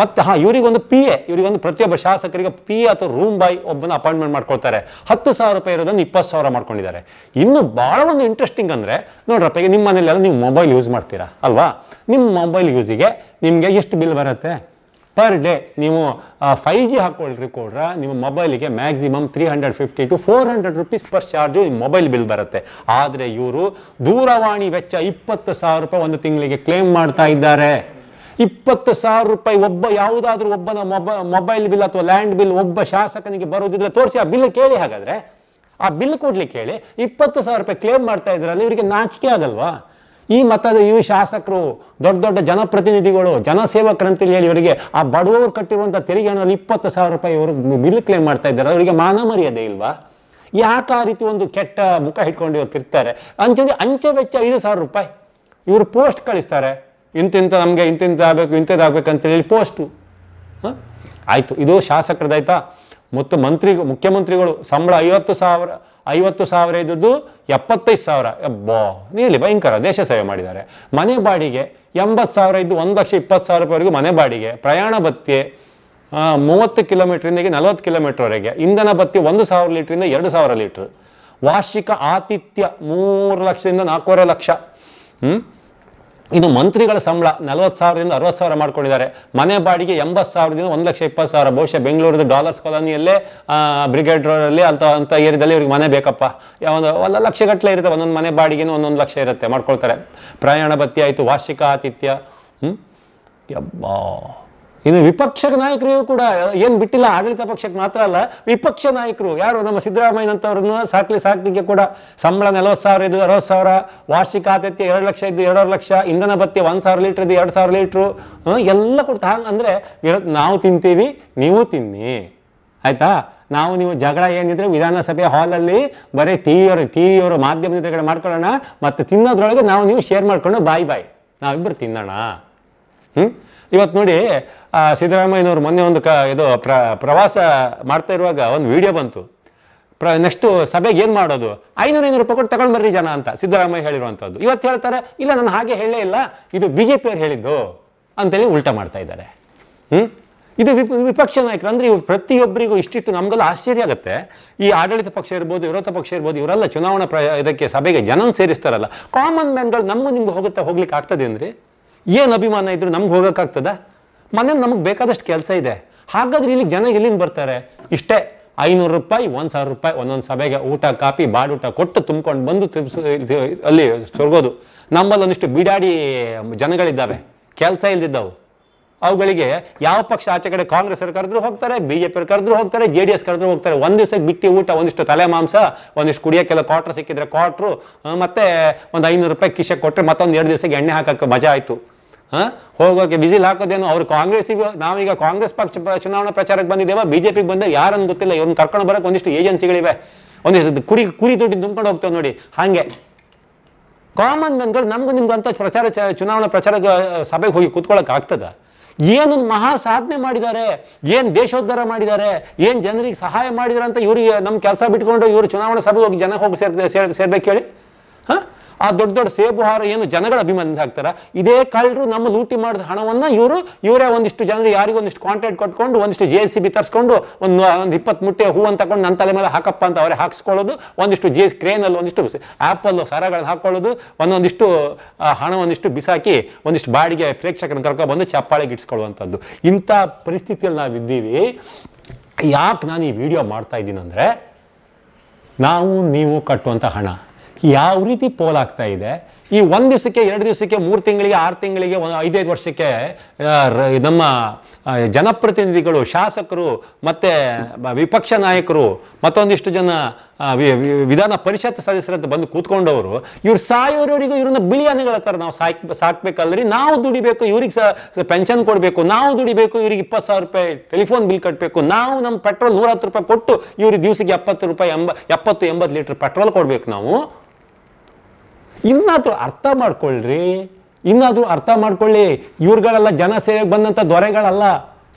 ಮತ್ತು ಹಾಂ ಇವರಿಗೊಂದು ಪಿ ಎ ಇವರಿಗೊಂದು ಪ್ರತಿಯೊಬ್ಬ ಶಾಸಕರಿಗೆ ಪಿ ಎ ಅಥವಾ ರೂಮ್ ಬಾಯ್ ಒಬ್ಬನ ಅಪಾಯಿಂಟ್ಮೆಂಟ್ ಮಾಡ್ಕೊಳ್ತಾರೆ ಹತ್ತು ಸಾವಿರ ರೂಪಾಯಿ ಇರೋದನ್ನು ಇಪ್ಪತ್ತು ಸಾವಿರ ಮಾಡ್ಕೊಂಡಿದ್ದಾರೆ ಇನ್ನು ಭಾಳ ಒಂದು ಇಂಟ್ರೆಸ್ಟಿಂಗ್ ಅಂದರೆ ನೋಡ್ರಪ್ಪ ಈಗ ನಿಮ್ಮ ಮನೇಲೆಲ್ಲ ನೀವು ಮೊಬೈಲ್ ಯೂಸ್ ಮಾಡ್ತೀರಾ ಅಲ್ವಾ ನಿಮ್ಮ ಮೊಬೈಲ್ ಯೂಸಿಗೆ ನಿಮಗೆ ಎಷ್ಟು ಬಿಲ್ ಬರುತ್ತೆ ಪರ್ ಡೇ ನೀವು ಫೈ ಜಿ ಹಾಕ್ಕೊಳ್ರಿ ಕೂಡ ನಿಮ್ಮ ಮೊಬೈಲಿಗೆ maximum three hundred fifty to four hundred rupees per charge mobile bill ಬರುತ್ತೆ ಆದರೆ ಇವರು ದೂರವಾಣಿ ವೆಚ್ಚ ಇಪ್ಪತ್ತು ಸಾವಿರ ರೂಪಾಯಿ ಒಂದು ತಿಂಗಳಿಗೆ ಕ್ಲೇಮ್ ಮಾಡ್ತಾ ಇದ್ದಾರೆ ಇಪ್ಪತ್ತು ಸಾವಿರ ರೂಪಾಯಿ ಒಬ್ಬ ಯಾವುದಾದ್ರೂ ಒಬ್ಬನ ಮೊಬ ಮೊಬೈಲ್ ಬಿಲ್ ಅಥವಾ ಲ್ಯಾಂಡ್ ಬಿಲ್ ಒಬ್ಬ ಶಾಸಕನಿಗೆ ಬರೋದಿದ್ರೆ ತೋರಿಸಿ ಆ ಬಿಲ್ ಕೇಳಿ ಹಾಗಾದ್ರೆ ಆ ಬಿಲ್ ಕೊಡ್ಲಿಕ್ಕೆ ಹೇಳಿ ಇಪ್ಪತ್ತು ಸಾವಿರ ರೂಪಾಯಿ ಕ್ಲೇಮ್ ಮಾಡ್ತಾ ಇದ್ರಲ್ಲ ಇವರಿಗೆ ನಾಚಿಕೆ ಆಗಲ್ವಾ ಈ ಮತದ ಈ ಶಾಸಕರು ದೊಡ್ಡ ದೊಡ್ಡ ಜನಪ್ರತಿನಿಧಿಗಳು ಜನಸೇವಕರಂತೇಳಿ ಹೇಳಿ ಇವರಿಗೆ ಆ ಬಡವರು ಕಟ್ಟಿರುವಂಥ ತೆರಿಗೆ ಹಣದಲ್ಲಿ ಇಪ್ಪತ್ತು ಸಾವಿರ ರೂಪಾಯಿ ಇವರು ಬಿಲ್ ಕ್ಲೇಮ್ ಮಾಡ್ತಾ ಇದ್ದಾರೆ ಅವರಿಗೆ ಮಾನ ಮರ್ಯಾದೆ ಇಲ್ವಾ ಯಾಕೆ ಆ ರೀತಿ ಒಂದು ಕೆಟ್ಟ ಮುಖ ಹಿಡ್ಕೊಂಡು ಇವತ್ತು ಇರ್ತಾರೆ ಅಂಚೆ ಅಂಚೆ ವೆಚ್ಚ ಐದು ಸಾವಿರ ರೂಪಾಯಿ ಇವರು ಪೋಸ್ಟ್ ಕಳಿಸ್ತಾರೆ ಇಂತಿಂತ ನಮಗೆ ಆಗಬೇಕು ಇಂತಿಂತಾಗಬೇಕು ಆಗಬೇಕು ಅಂತೇಳಿ ಪೋಸ್ಟು ಹಾಂ ಆಯಿತು ಇದು ಶಾಸಕರದಾಯ್ತಾ ಮತ್ತು ಮಂತ್ರಿ ಮುಖ್ಯಮಂತ್ರಿಗಳು ಸಂಬಳ ಐವತ್ತು ಸಾವಿರ ಐವತ್ತು ಸಾವಿರ ಇದ್ದದ್ದು ಎಪ್ಪತ್ತೈದು ಸಾವಿರ ಎಬ್ಬೋ ನೀಲಿ ಭಯಂಕರ ದೇಶ ಸೇವೆ ಮಾಡಿದ್ದಾರೆ ಮನೆ ಬಾಡಿಗೆ ಎಂಬತ್ತು ಸಾವಿರ ಇದ್ದು ಒಂದು ಲಕ್ಷ ಇಪ್ಪತ್ತು ಸಾವಿರ ರೂಪಾಯಿವರೆಗೂ ಮನೆ ಬಾಡಿಗೆ ಪ್ರಯಾಣ ಭತ್ಯೆ ಮೂವತ್ತು ಕಿಲೋಮೀಟ್ರಿಂದಾಗಿ ನಲವತ್ತು ಕಿಲೋಮೀಟ್ರ್ವರೆಗೆ ಇಂಧನ ಭತ್ಯೆ ಒಂದು ಸಾವಿರ ಲೀಟ್ರಿಂದ ಎರಡು ಸಾವಿರ ಲೀಟ್ರ್ ವಾರ್ಷಿಕ ಆತಿಥ್ಯ ಮೂರು ಲಕ್ಷದಿಂದ ನಾಲ್ಕೂವರೆ ಲಕ್ಷ ಹ್ಞೂ ಇನ್ನು ಮಂತ್ರಿಗಳ ಸಂಬಳ ನಲವತ್ತು ಸಾವಿರದಿಂದ ಅರವತ್ತು ಸಾವಿರ ಮಾಡ್ಕೊಂಡಿದ್ದಾರೆ ಮನೆ ಬಾಡಿಗೆ ಎಂಬತ್ತು ಸಾವಿರದಿಂದ ಒಂದು ಲಕ್ಷ ಇಪ್ಪತ್ತು ಸಾವಿರ ಬಹುಶಃ ಬೆಂಗಳೂರದ ಡಾಲರ್ಸ್ ಕಾಲೋನಿಯಲ್ಲೇ ಬ್ರಿಗೇಡ್ ರೋಡಲ್ಲಿ ಅಂತ ಅಂಥ ಏರಿಯಾದಲ್ಲಿ ಇವ್ರಿಗೆ ಮನೆ ಬೇಕಪ್ಪ ಒಂದು ಒಂದು ಲಕ್ಷಗಟ್ಟಲೆ ಇರುತ್ತೆ ಒಂದೊಂದು ಮನೆ ಬಾಡಿಗೆನೂ ಒಂದೊಂದು ಲಕ್ಷ ಇರುತ್ತೆ ಮಾಡ್ಕೊಳ್ತಾರೆ ಪ್ರಯಾಣ ಭತ್ತಿ ಆಯಿತು ವಾರ್ಷಿಕ ಆತಿಥ್ಯ ಹ್ಞೂ ಯಬ್ಬಾ ಇನ್ನು ವಿಪಕ್ಷ ನಾಯಕರಿಗೂ ಕೂಡ ಏನು ಬಿಟ್ಟಿಲ್ಲ ಆಡಳಿತ ಪಕ್ಷಕ್ಕೆ ಮಾತ್ರ ಅಲ್ಲ ವಿಪಕ್ಷ ನಾಯಕರು ಯಾರು ನಮ್ಮ ಸಿದ್ದರಾಮಯ್ಯನಂಥವ್ರನ್ನ ಸಾಕ್ಲಿ ಸಾಕ್ಲಿಕ್ಕೆ ಕೂಡ ಸಂಬಳ ನಲವತ್ತು ಸಾವಿರ ಇದ್ದು ಅರವತ್ತು ಸಾವಿರ ವಾರ್ಷಿಕ ಆತಿಥ್ಯ ಎರಡು ಲಕ್ಷ ಇದ್ದು ಎರಡೂವರೆ ಲಕ್ಷ ಇಂಧನ ಬತ್ತಿ ಒಂದು ಸಾವಿರ ಲೀಟ್ರ್ ಇದ್ದು ಎರಡು ಸಾವಿರ ಲೀಟ್ರು ಎಲ್ಲ ಕೊಡ್ತಾ ಹಂಗೆ ಅಂದರೆ ನಾವು ತಿಂತೀವಿ ನೀವು ತಿನ್ನಿ ಆಯಿತಾ ನಾವು ನೀವು ಜಗಳ ಏನಿದ್ರೆ ವಿಧಾನಸಭೆ ಹಾಲಲ್ಲಿ ಬರೀ ಟಿ ವಿಯವರು ಟಿ ವಿಯವರು ಮಾಧ್ಯಮದ ಮಾಡ್ಕೊಳ್ಳೋಣ ಮತ್ತು ತಿನ್ನೋದ್ರೊಳಗೆ ನಾವು ನೀವು ಶೇರ್ ಮಾಡ್ಕೊಂಡು ಬಾಯ್ ಬಾಯ್ ನಾವಿಬ್ಬರು ತಿನ್ನೋಣ ಹ್ಞೂ ಇವತ್ತು ನೋಡಿ ಸಿದ್ದರಾಮಯ್ಯನವರು ಮೊನ್ನೆ ಒಂದು ಕ ಇದು ಪ್ರ ಪ್ರವಾಸ ಮಾಡ್ತಾ ಇರುವಾಗ ಒಂದು ವಿಡಿಯೋ ಬಂತು ಪ್ರ ನೆಕ್ಸ್ಟು ಸಭೆಗೆ ಏನು ಮಾಡೋದು ಐನೂರು ಐನೂರು ರೂಪಾಯಿ ಕೊಟ್ಟು ತಗೊಂಡು ಬರ್ರಿ ಜನ ಅಂತ ಸಿದ್ದರಾಮಯ್ಯ ಹೇಳಿರುವಂಥದ್ದು ಇವತ್ತು ಹೇಳ್ತಾರೆ ಇಲ್ಲ ನಾನು ಹಾಗೆ ಹೇಳೇ ಇಲ್ಲ ಇದು ಬಿ ಜೆ ಪಿಯವ್ರು ಹೇಳಿದ್ದು ಅಂತೇಳಿ ಉಲ್ಟಾ ಮಾಡ್ತಾ ಇದ್ದಾರೆ ಹ್ಞೂ ಇದು ವಿಪ ವಿಪಕ್ಷ ನಾಯಕರು ಅಂದರೆ ಇವ್ರು ಪ್ರತಿಯೊಬ್ಬರಿಗೂ ಇಷ್ಟಿಷ್ಟು ನಮಗೆಲ್ಲ ಆಶ್ಚರ್ಯ ಆಗುತ್ತೆ ಈ ಆಡಳಿತ ಪಕ್ಷ ಇರ್ಬೋದು ವಿರೋಧ ಪಕ್ಷ ಇರ್ಬೋದು ಇವರೆಲ್ಲ ಚುನಾವಣಾ ಪ್ರ ಇದಕ್ಕೆ ಸಭೆಗೆ ಜನ ಸೇರಿಸ್ತಾರಲ್ಲ ಕಾಮನ್ ಮ್ಯಾನ್ಗಳು ನಮ್ಮ ನಿಮ್ಗೆ ಹೋಗುತ್ತಾ ಹೋಗ್ಲಿಕ್ಕೆ ಆಗ್ತದೆ ಅಂದರೆ ಏನು ಅಭಿಮಾನ ಇದ್ರು ನಮ್ಗೆ ಹೋಗೋಕ್ಕಾಗ್ತದ ಮನೇಲಿ ನಮಗೆ ಬೇಕಾದಷ್ಟು ಕೆಲಸ ಇದೆ ಹಾಗಾದ್ರೆ ಇಲ್ಲಿಗೆ ಜನ ಎಲ್ಲಿಂದ ಬರ್ತಾರೆ ಇಷ್ಟೇ ಐನೂರು ರೂಪಾಯಿ ಒಂದು ಸಾವಿರ ರೂಪಾಯಿ ಒಂದೊಂದು ಸಭೆಗೆ ಊಟ ಕಾಪಿ ಬಾಡೂಟ ಕೊಟ್ಟು ತುಂಬ್ಕೊಂಡು ಬಂದು ತಿರ್ಸು ಅಲ್ಲಿ ಸೊರ್ಗೋದು ನಮ್ಮಲ್ಲಿ ಒಂದಿಷ್ಟು ಬಿಡಾಡಿ ಜನಗಳಿದ್ದಾವೆ ಕೆಲಸ ಇಲ್ದಿದ್ದವು ಅವುಗಳಿಗೆ ಯಾವ ಪಕ್ಷ ಆಚೆ ಕಡೆ ಕಾಂಗ್ರೆಸ್ ಅವ್ರು ಕರೆದ್ರು ಹೋಗ್ತಾರೆ ಬಿ ಜೆ ಪಿ ಕರೆದ್ರು ಹೋಗ್ತಾರೆ ಜೆ ಡಿ ಎಸ್ ಕರೆದ್ರು ಹೋಗ್ತಾರೆ ಒಂದು ದಿವ್ಸಕ್ಕೆ ಬಿಟ್ಟಿ ಊಟ ಒಂದಿಷ್ಟು ತಲೆ ಮಾಂಸ ಒಂದಿಷ್ಟು ಕುಡಿಯೋಕ್ಕೆಲ್ಲ ಕ್ವಾಟ್ರ್ ಸಿಕ್ಕಿದ್ರೆ ಕ್ವಾಟ್ರು ಮತ್ತೆ ಒಂದು ಐನೂರು ರೂಪಾಯಿ ಕಿಶೆ ಕೊಟ್ಟರೆ ಮತ್ತೊಂದು ಎರಡು ದಿವ್ಸಕ್ಕೆ ಎಣ್ಣೆ ಹಾಕೋಕ್ಕೆ ಮಜಾ ಆಯಿತು ಹೋಗೋಕೆ ವಿಸಿಲ್ ಹಾಕೋದೇನು ಅವ್ರು ಕಾಂಗ್ರೆಸ್ಸಿಗೆ ನಾವೀಗ ಕಾಂಗ್ರೆಸ್ ಪಕ್ಷ ಚುನಾವಣಾ ಪ್ರಚಾರಕ್ಕೆ ಬಂದಿದ್ದೇವ ಬಿಜೆಪಿಗೆ ಬಂದಾಗ ಯಾರನ್ನು ಗೊತ್ತಿಲ್ಲ ಇವ್ರನ್ನ ಕರ್ಕೊಂಡು ಬರೋಕೆ ಒಂದಿಷ್ಟು ಏಜೆನ್ಸಿಗಳಿವೆ ಒಂದಿಷ್ಟು ಕುರಿ ಕುರಿ ದುಡ್ಡು ತುಂಬಿಕೊಂಡು ಹೋಗ್ತೇವೆ ನೋಡಿ ಹಾಗೆ ಕಾಮನ್ ಮ್ಯಾನ್ಗಳು ನಮಗೂ ನಿಮ್ಗೆ ಅಂತ ಪ್ರಚಾರ ಚುನಾವಣಾ ಪ್ರಚಾರ ಸಭೆಗೆ ಹೋಗಿ ಕೂತ್ಕೊಳ್ಳೋಕೆ ಆಗ್ತದ ಏನೊಂದು ಮಹಾ ಸಾಧನೆ ಮಾಡಿದ್ದಾರೆ ಏನು ದೇಶೋದ್ಧಾರ ಮಾಡಿದ್ದಾರೆ ಏನು ಜನರಿಗೆ ಸಹಾಯ ಮಾಡಿದಾರೆ ಅಂತ ಇವರಿಗೆ ನಮ್ಮ ಕೆಲಸ ಬಿಟ್ಕೊಂಡು ಇವರು ಚುನಾವಣಾ ಸಭೆಗೆ ಹೋಗಿ ಜನ ಹೋಗಿ ಸೇರ್ ಸೇರ್ಬೇಕು ಹೇಳಿ ಹಾಂ ಆ ದೊಡ್ಡ ದೊಡ್ಡ ಸೇಬು ಹಾರ ಏನು ಜನಗಳ ಅಭಿಮಾನದಿಂದ ಹಾಕ್ತಾರ ಇದೇ ಕಳ್ಳರು ನಮ್ಮ ಲೂಟಿ ಮಾಡಿದ ಹಣವನ್ನ ಇವರು ಇವರೇ ಒಂದಿಷ್ಟು ಜನರು ಯಾರಿಗೂ ಒಂದಿಷ್ಟು ಕಾಂಟ್ರಾಕ್ಟ್ ಕೊಟ್ಕೊಂಡು ಒಂದಿಷ್ಟು ಜೆ ಸಿ ಬಿ ತರಿಸ್ಕೊಂಡು ಒಂದು ಒಂದು ಇಪ್ಪತ್ತು ಮುಟ್ಟೆ ಹೂವನ್ನು ತಗೊಂಡು ನನ್ನ ತಲೆ ಮೇಲೆ ಹಾಕಪ್ಪ ಅಂತ ಅವರೇ ಹಾಕ್ಸ್ಕೊಳ್ಳೋದು ಒಂದಿಷ್ಟು ಜೆ ಕ್ರೇನಲ್ಲಿ ಒಂದಿಷ್ಟು ಆ್ಯಪಲ್ಲೂ ಸರಗಳನ್ನು ಹಾಕೊಳ್ಳೋದು ಒಂದೊಂದಿಷ್ಟು ಹಣ ಒಂದಿಷ್ಟು ಬಿಸಾಕಿ ಒಂದಿಷ್ಟು ಬಾಡಿಗೆ ಪ್ರೇಕ್ಷಕರನ್ನು ಕರ್ಕೊಬಂದು ಚಪ್ಪಾಳೆಗೆ ಇಟ್ಸ್ಕೊಳ್ಳುವಂಥದ್ದು ಇಂಥ ಪರಿಸ್ಥಿತಿಯಲ್ಲಿ ಇದ್ದೀವಿ ಯಾಕೆ ನಾನು ಈ ವಿಡಿಯೋ ಮಾಡ್ತಾ ಇದ್ದೀನಿ ಅಂದರೆ ನಾವು ನೀವು ಕಟ್ಟುವಂಥ ಹಣ ಯಾವ ರೀತಿ ಪೋಲಾಗ್ತಾ ಇದೆ ಈ ಒಂದು ದಿವಸಕ್ಕೆ ಎರಡು ದಿವಸಕ್ಕೆ ಮೂರು ತಿಂಗಳಿಗೆ ಆರು ತಿಂಗಳಿಗೆ ಐದೈದು ವರ್ಷಕ್ಕೆ ನಮ್ಮ ಜನಪ್ರತಿನಿಧಿಗಳು ಶಾಸಕರು ಮತ್ತು ವಿಪಕ್ಷ ನಾಯಕರು ಮತ್ತೊಂದಿಷ್ಟು ಜನ ವಿಧಾನ ಪರಿಷತ್ ಸದಸ್ಯರಂತ ಬಂದು ಕೂತ್ಕೊಂಡವರು ಇವ್ರು ಸಾಯೋರವರಿಗೂ ಇವ್ರನ್ನ ಬಿಳಿಯಾನೆಗಳ ಹತ್ರ ನಾವು ಸಾಕ್ ಸಾಕ್ಬೇಕಲ್ರಿ ನಾವು ದುಡಿಬೇಕು ಇವ್ರಿಗೆ ಸ ಪೆನ್ಷನ್ ಕೊಡಬೇಕು ನಾವು ದುಡಿಬೇಕು ಇವ್ರಿಗೆ ಇಪ್ಪತ್ತು ಸಾವಿರ ರೂಪಾಯಿ ಟೆಲಿಫೋನ್ ಬಿಲ್ ಕಟ್ಟಬೇಕು ನಾವು ನಮ್ಮ ಪೆಟ್ರೋಲ್ ನೂರ ಹತ್ತು ರೂಪಾಯಿ ಕೊಟ್ಟು ಇವ್ರಿಗೆ ದಿವಸಕ್ಕೆ ಎಪ್ಪತ್ತು ರೂಪಾಯಿ ಎಂಬ ಎಪ್ಪತ್ತು ಎಂಬತ್ತು ಲೀಟ್ರ್ ಪೆಟ್ರೋಲ್ ಕೊಡಬೇಕು ನಾವು ಇನ್ನಾದರೂ ಅರ್ಥ ಮಾಡ್ಕೊಳ್ರಿ ಇನ್ನಾದರೂ ಅರ್ಥ ಮಾಡ್ಕೊಳ್ಳಿ ಇವ್ರುಗಳೆಲ್ಲ ಜನ ಸೇವೆಗೆ ಬಂದಂಥ ದೊರೆಗಳಲ್ಲ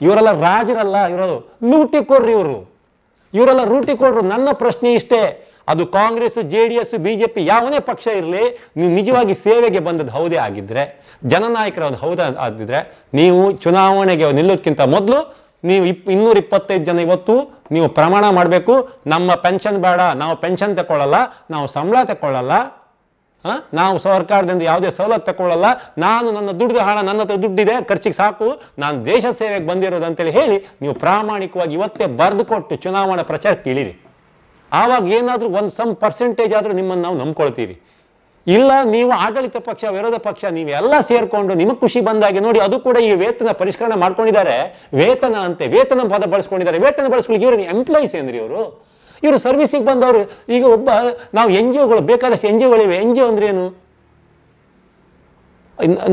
ಇವರೆಲ್ಲ ರಾಜರಲ್ಲ ಇವರು ಲೂಟಿ ಕೊಡ್ರಿ ಇವರು ಇವರೆಲ್ಲ ರೂಟಿ ಕೊಡ್ರು ನನ್ನ ಪ್ರಶ್ನೆ ಇಷ್ಟೇ ಅದು Congress J D S B J P ಯಾವುದೇ ಪಕ್ಷ ಇರಲಿ ನೀವು ನಿಜವಾಗಿ ಸೇವೆಗೆ ಬಂದದ್ದು ಹೌದೇ ಆಗಿದ್ದರೆ ಜನನಾಯಕರ ಒಂದು ಹೌದಾ ಆಗಿದ್ರೆ ನೀವು ಚುನಾವಣೆಗೆ ನಿಲ್ಲೋದಕ್ಕಿಂತ ಮೊದಲು ನೀವು ಇಪ್ ಇನ್ನೂರ ಇಪ್ಪತ್ತೈದು ಜನ ಇವತ್ತು ನೀವು ಪ್ರಮಾಣ ಮಾಡಬೇಕು ನಮ್ಮ ಪೆನ್ಷನ್ ಬೇಡ ನಾವು ಪೆನ್ಷನ್ ತಗೊಳ್ಳಲ್ಲ ನಾವು ಸಂಬಳ ತಗೊಳ್ಳಲ್ಲ ನಾವು ಸರ್ಕಾರದಿಂದ ಯಾವುದೇ ಸವಲತ್ತು ತಗೊಳ್ಳಲ್ಲ ನಾನು ನನ್ನ ದುಡ್ಡು ಹಣ ನನ್ನ ಹತ್ರ ದುಡ್ಡಿದೆ ಖರ್ಚಿಗೆ ಸಾಕು ನಾನು ದೇಶ ಸೇವೆಗೆ ಬಂದಿರೋದು ಅಂತೇಳಿ ಹೇಳಿ ನೀವು ಪ್ರಾಮಾಣಿಕವಾಗಿ ಇವತ್ತೇ ಬರೆದು ಕೊಟ್ಟು ಚುನಾವಣಾ ಪ್ರಚಾರಕ್ಕೆ ಇಳಿರಿ ಆವಾಗ ಏನಾದರೂ ಒಂದು ಸಮ್ ಪರ್ಸೆಂಟೇಜ್ ಆದರೂ ನಿಮ್ಮನ್ನು ನಾವು ನಂಬ್ಕೊಳ್ತೀವಿ ಇಲ್ಲ ನೀವು ಆಡಳಿತ ಪಕ್ಷ ವಿರೋಧ ಪಕ್ಷ ನೀವೆಲ್ಲ ಸೇರಿಕೊಂಡು ನಿಮಗೆ ಖುಷಿ ಬಂದಾಗೆ ನೋಡಿ ಅದು ಕೂಡ ಈ ವೇತನ ಪರಿಷ್ಕರಣೆ ಮಾಡ್ಕೊಂಡಿದ್ದಾರೆ ವೇತನ ಅಂತೆ ವೇತನ ಪದ ಬಳಸ್ಕೊಂಡಿದ್ದಾರೆ ವೇತನ ಬಳಸ್ಕೊಳ್ಳಿ ಇವರು ಎಂಪ್ಲಾಯೀಸ್ ಏನ್ರಿ ಇವರು ಇವರು ಸರ್ವಿಸಿಗೆ ಬಂದವರು ಈಗ ಒಬ್ಬ ನಾವು ಎನ್ ಜಿ ಒಗಳು ಬೇಕಾದಷ್ಟು ಎನ್ ಜಿ ಒಗಳಿವೆ ಎನ್ ಜಿ ಒ ಅಂದ್ರೆ ಏನು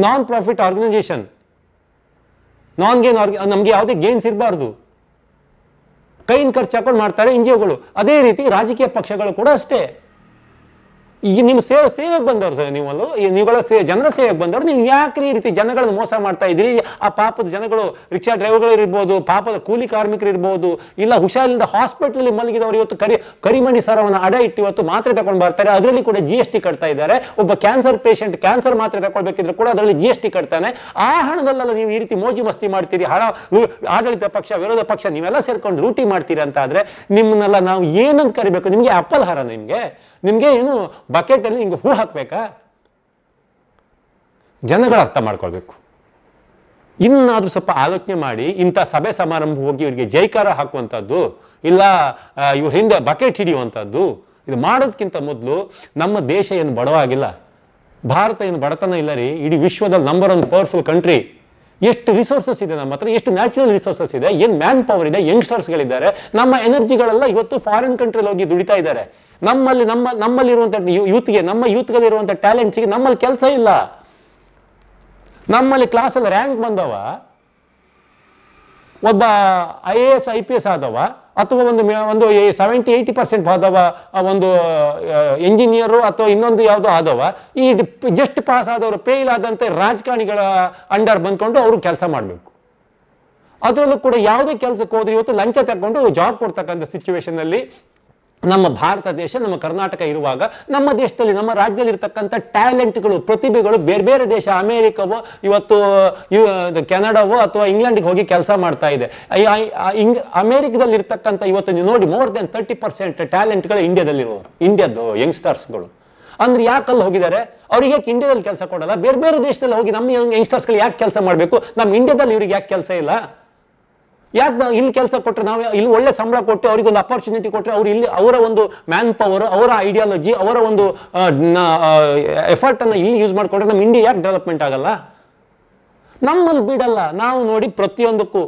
non profit organisation non gain ಆರ್ಗ ನಮಗೆ ಯಾವುದೇ ಗೇನ್ಸ್ ಇರಬಾರ್ದು ಕೈಯಿಂದ ಖರ್ಚು ಹಾಕೊಂಡು ಮಾಡ್ತಾರೆ ಎನ್ ಜಿ ಒಗಳು ಅದೇ ರೀತಿ ರಾಜಕೀಯ ಪಕ್ಷಗಳು ಕೂಡ ಅಷ್ಟೇ ಈ ನಿಮ್ಮ ಸೇವೆ ಸೇವೆಗೆ ಬಂದವರು ಸರ್ ನೀವಲ್ಲೂ ನೀವುಗಳ ಸೇ ಜನರ ಸೇವೆಗೆ ಬಂದವರು ನೀವು ಯಾಕೆ ಈ ರೀತಿ ಜನಗಳನ್ನು ಮೋಸ ಮಾಡ್ತಾ ಇದ್ದೀರಿ ಆ ಪಾಪದ ಜನಗಳು ರಿಕ್ಷಾ ಡ್ರೈವರ್ಗಳು ಇರ್ಬೋದು ಪಾಪದ ಕೂಲಿ ಕಾರ್ಮಿಕರು ಇರ್ಬೋದು ಇಲ್ಲ ಹುಷಾರಿಂದ ಹಾಸ್ಪಿಟ್ಲಲ್ಲಿ ಮಲಗಿದವರು ಇವತ್ತು ಕರಿ ಕರಿಮಣಿ ಸರವನ್ನು ಅಡ ಇಟ್ಟು ಇವತ್ತು ಮಾತ್ರೆ ತಗೊಂಡು ಬರ್ತಾರೆ ಅದರಲ್ಲಿ ಕೂಡ ಜಿ ಎಸ್ ಟಿ ಕಟ್ತಾ ಇದ್ದಾರೆ ಒಬ್ಬ ಕ್ಯಾನ್ಸರ್ ಪೇಷಂಟ್ ಕ್ಯಾನ್ಸರ್ ಮಾತ್ರೆ ತಗೊಳ್ಬೇಕಿದ್ರೆ ಕೂಡ ಅದರಲ್ಲಿ ಜಿ ಎಸ್ ಟಿ ಕಟ್ತಾನೆ ಆ ಹಣದಲ್ಲೆಲ್ಲ ನೀವು ಈ ರೀತಿ ಮೋಜು ಮಸ್ತಿ ಮಾಡ್ತೀರಿ ಹಣ ಆಡಳಿತ ಪಕ್ಷ ವಿರೋಧ ಪಕ್ಷ ನೀವೆಲ್ಲ ಸೇರ್ಕೊಂಡು ಲೂಟಿ ಮಾಡ್ತೀರಿ ಅಂತ ಆದರೆ ನಿಮ್ಮನ್ನೆಲ್ಲ ನಾವು ಏನಂತ ಕರಿಬೇಕು ನಿಮಗೆ ಅಪ್ಪಲ್ಹಾರ ನಿಮಗೆ ನಿಮಗೆ ಏನು ಬಕೆಟಲ್ಲಿ ಹಿಂಗೆ ಹೂ ಹಾಕಬೇಕಾ ಜನಗಳು ಅರ್ಥ ಮಾಡ್ಕೊಳ್ಬೇಕು ಇನ್ನಾದ್ರೂ ಸ್ವಲ್ಪ ಆಲೋಚನೆ ಮಾಡಿ ಇಂಥ ಸಭೆ ಸಮಾರಂಭ ಹೋಗಿ ಇವರಿಗೆ ಜೈಕಾರ ಹಾಕುವಂಥದ್ದು ಇಲ್ಲ ಇವ್ರ ಹಿಂದೆ ಬಕೆಟ್ ಹಿಡಿಯುವಂಥದ್ದು ಇದು ಮಾಡೋದಕ್ಕಿಂತ ಮೊದಲು ನಮ್ಮ ದೇಶ ಏನು ಬಡವಾಗಿಲ್ಲ ಭಾರತ ಏನು ಬಡತನ ಇಲ್ಲ ರೀ ಇಡೀ ವಿಶ್ವದಲ್ಲಿ ನಂಬರ್ ಒನ್ ಪವರ್ಫುಲ್ ಕಂಟ್ರಿ ಎಷ್ಟು ರಿಸೋರ್ಸಸ್ ಇದೆ ನಮ್ಮ ಹತ್ರ ಎಷ್ಟು ನ್ಯಾಚುರಲ್ ರಿಸೋರ್ಸಸ್ ಇದೆ ಏನು ಮ್ಯಾನ್ ಪವರ್ ಇದೆ ಯಂಗ್ಸ್ಟರ್ಸ್ಗಳಿದ್ದಾರೆ ನಮ್ಮ ಎನರ್ಜಿಗಳೆಲ್ಲ ಇವತ್ತು ಫಾರಿನ್ ಕಂಟ್ರಿಲಿ ಹೋಗಿ ದುಡಿತಾ ಇದ್ದಾರೆ ನಮ್ಮಲ್ಲಿ ನಮ್ಮ ನಮ್ಮಲ್ಲಿರುವಂಥ ಯೂತ್ಗೆ ನಮ್ಮ ಯೂತ್ಗಲ್ಲಿರುವಂಥ ಗೆ ನಮ್ಮಲ್ಲಿ ಕೆಲಸ ಇಲ್ಲ ನಮ್ಮಲ್ಲಿ ಕ್ಲಾಸಲ್ಲಿ ರ್ಯಾಂಕ್ ಬಂದವ ಒಬ್ಬ I A S I P S ಆದವ ಅಥವಾ ಒಂದು ಒಂದು ಸೆವೆಂಟಿ ಏಯ್ಟಿ ಪರ್ಸೆಂಟ್ ಆದವ ಒಂದು ಎಂಜಿನಿಯರು ಅಥವಾ ಇನ್ನೊಂದು ಯಾವುದೋ ಆದವ ಈ ಜಸ್ಟ್ ಪಾಸ್ ಆದವರು ಫೇಲ್ ಆದಂತೆ ರಾಜಕಾರಣಿಗಳ ಅಂಡರ್ ಬಂದ್ಕೊಂಡು ಅವರು ಕೆಲಸ ಮಾಡಬೇಕು ಅದರಲ್ಲೂ ಕೂಡ ಯಾವುದೇ ಕೆಲಸಕ್ಕೆ ಹೋದ್ರೆ ಇವತ್ತು ಲಂಚ ತಗೊಂಡು ಜಾಬ್ ಕೊಡ್ತಕ್ಕಂಥ ಅಲ್ಲಿ ನಮ್ಮ ಭಾರತ ದೇಶ ನಮ್ಮ ಕರ್ನಾಟಕ ಇರುವಾಗ ನಮ್ಮ ದೇಶದಲ್ಲಿ ನಮ್ಮ ರಾಜ್ಯದಲ್ಲಿ ಇರ್ತಕ್ಕಂಥ ಟ್ಯಾಲೆಂಟ್ಗಳು ಪ್ರತಿಭೆಗಳು ಬೇರೆ ಬೇರೆ ದೇಶ ಅಮೇರಿಕವೋ ಇವತ್ತು ಕೆನಡಾವೋ ಅಥವಾ ಇಂಗ್ಲೆಂಡಿಗೆ ಹೋಗಿ ಕೆಲಸ ಮಾಡ್ತಾ ಇದೆ ಇಂಗ್ ಅಮೇರಿಕದಲ್ಲಿ ಇರ್ತಕ್ಕಂಥ ಇವತ್ತು ನೀವು ನೋಡಿ ಮೋರ್ ದೆನ್ ತರ್ಟಿ ಪರ್ಸೆಂಟ್ ಟ್ಯಾಲೆಂಟ್ಗಳು ಇಂಡಿಯಾದಲ್ಲಿರುವ ಇಂಡಿಯಾದ್ದು ಯಂಗ್ಸ್ಟರ್ಸ್ಗಳು ಅಂದ್ರೆ ಯಾಕೆ ಅಲ್ಲಿ ಹೋಗಿದ್ದಾರೆ ಅವ್ರಿಗೆ ಯಾಕೆ ಇಂಡಿಯಾದಲ್ಲಿ ಕೆಲಸ ಕೊಡಲ್ಲ ಬೇರೆ ಬೇರೆ ದೇಶದಲ್ಲಿ ಹೋಗಿ ನಮ್ಮ ಯಂಗ್ಸ್ಟರ್ಸ್ಗಳು ಯಾಕೆ ಕೆಲಸ ಮಾಡಬೇಕು ನಮ್ಮ ಇಂಡಿಯಾದಲ್ಲಿ ಇವ್ರಿಗೆ ಯಾಕೆ ಕೆಲಸ ಇಲ್ಲ ಯಾಕೆ ಇಲ್ಲಿ ಕೆಲಸ ಕೊಟ್ಟರೆ ನಾವು ಇಲ್ಲಿ ಒಳ್ಳೆ ಸಂಬಳ ಕೊಟ್ಟು ಅವ್ರಿಗೆ ಒಂದು ಅಪರ್ಚುನಿಟಿ ಕೊಟ್ಟರೆ ಅವ್ರು ಇಲ್ಲಿ ಅವರ ಒಂದು ಮ್ಯಾನ್ ಪವರ್ ಅವರ ಐಡಿಯಾಲಜಿ ಅವರ ಒಂದು ಎಫರ್ಟನ್ನು ಇಲ್ಲಿ ಯೂಸ್ ಮಾಡಿಕೊಟ್ರೆ ನಮ್ಮ ಇಂಡಿಯಾ ಯಾಕೆ ಡೆವಲಪ್ಮೆಂಟ್ ಆಗಲ್ಲ ನಮ್ಮಲ್ಲಿ ಬಿಡಲ್ಲ ನಾವು ನೋಡಿ ಪ್ರತಿಯೊಂದಕ್ಕೂ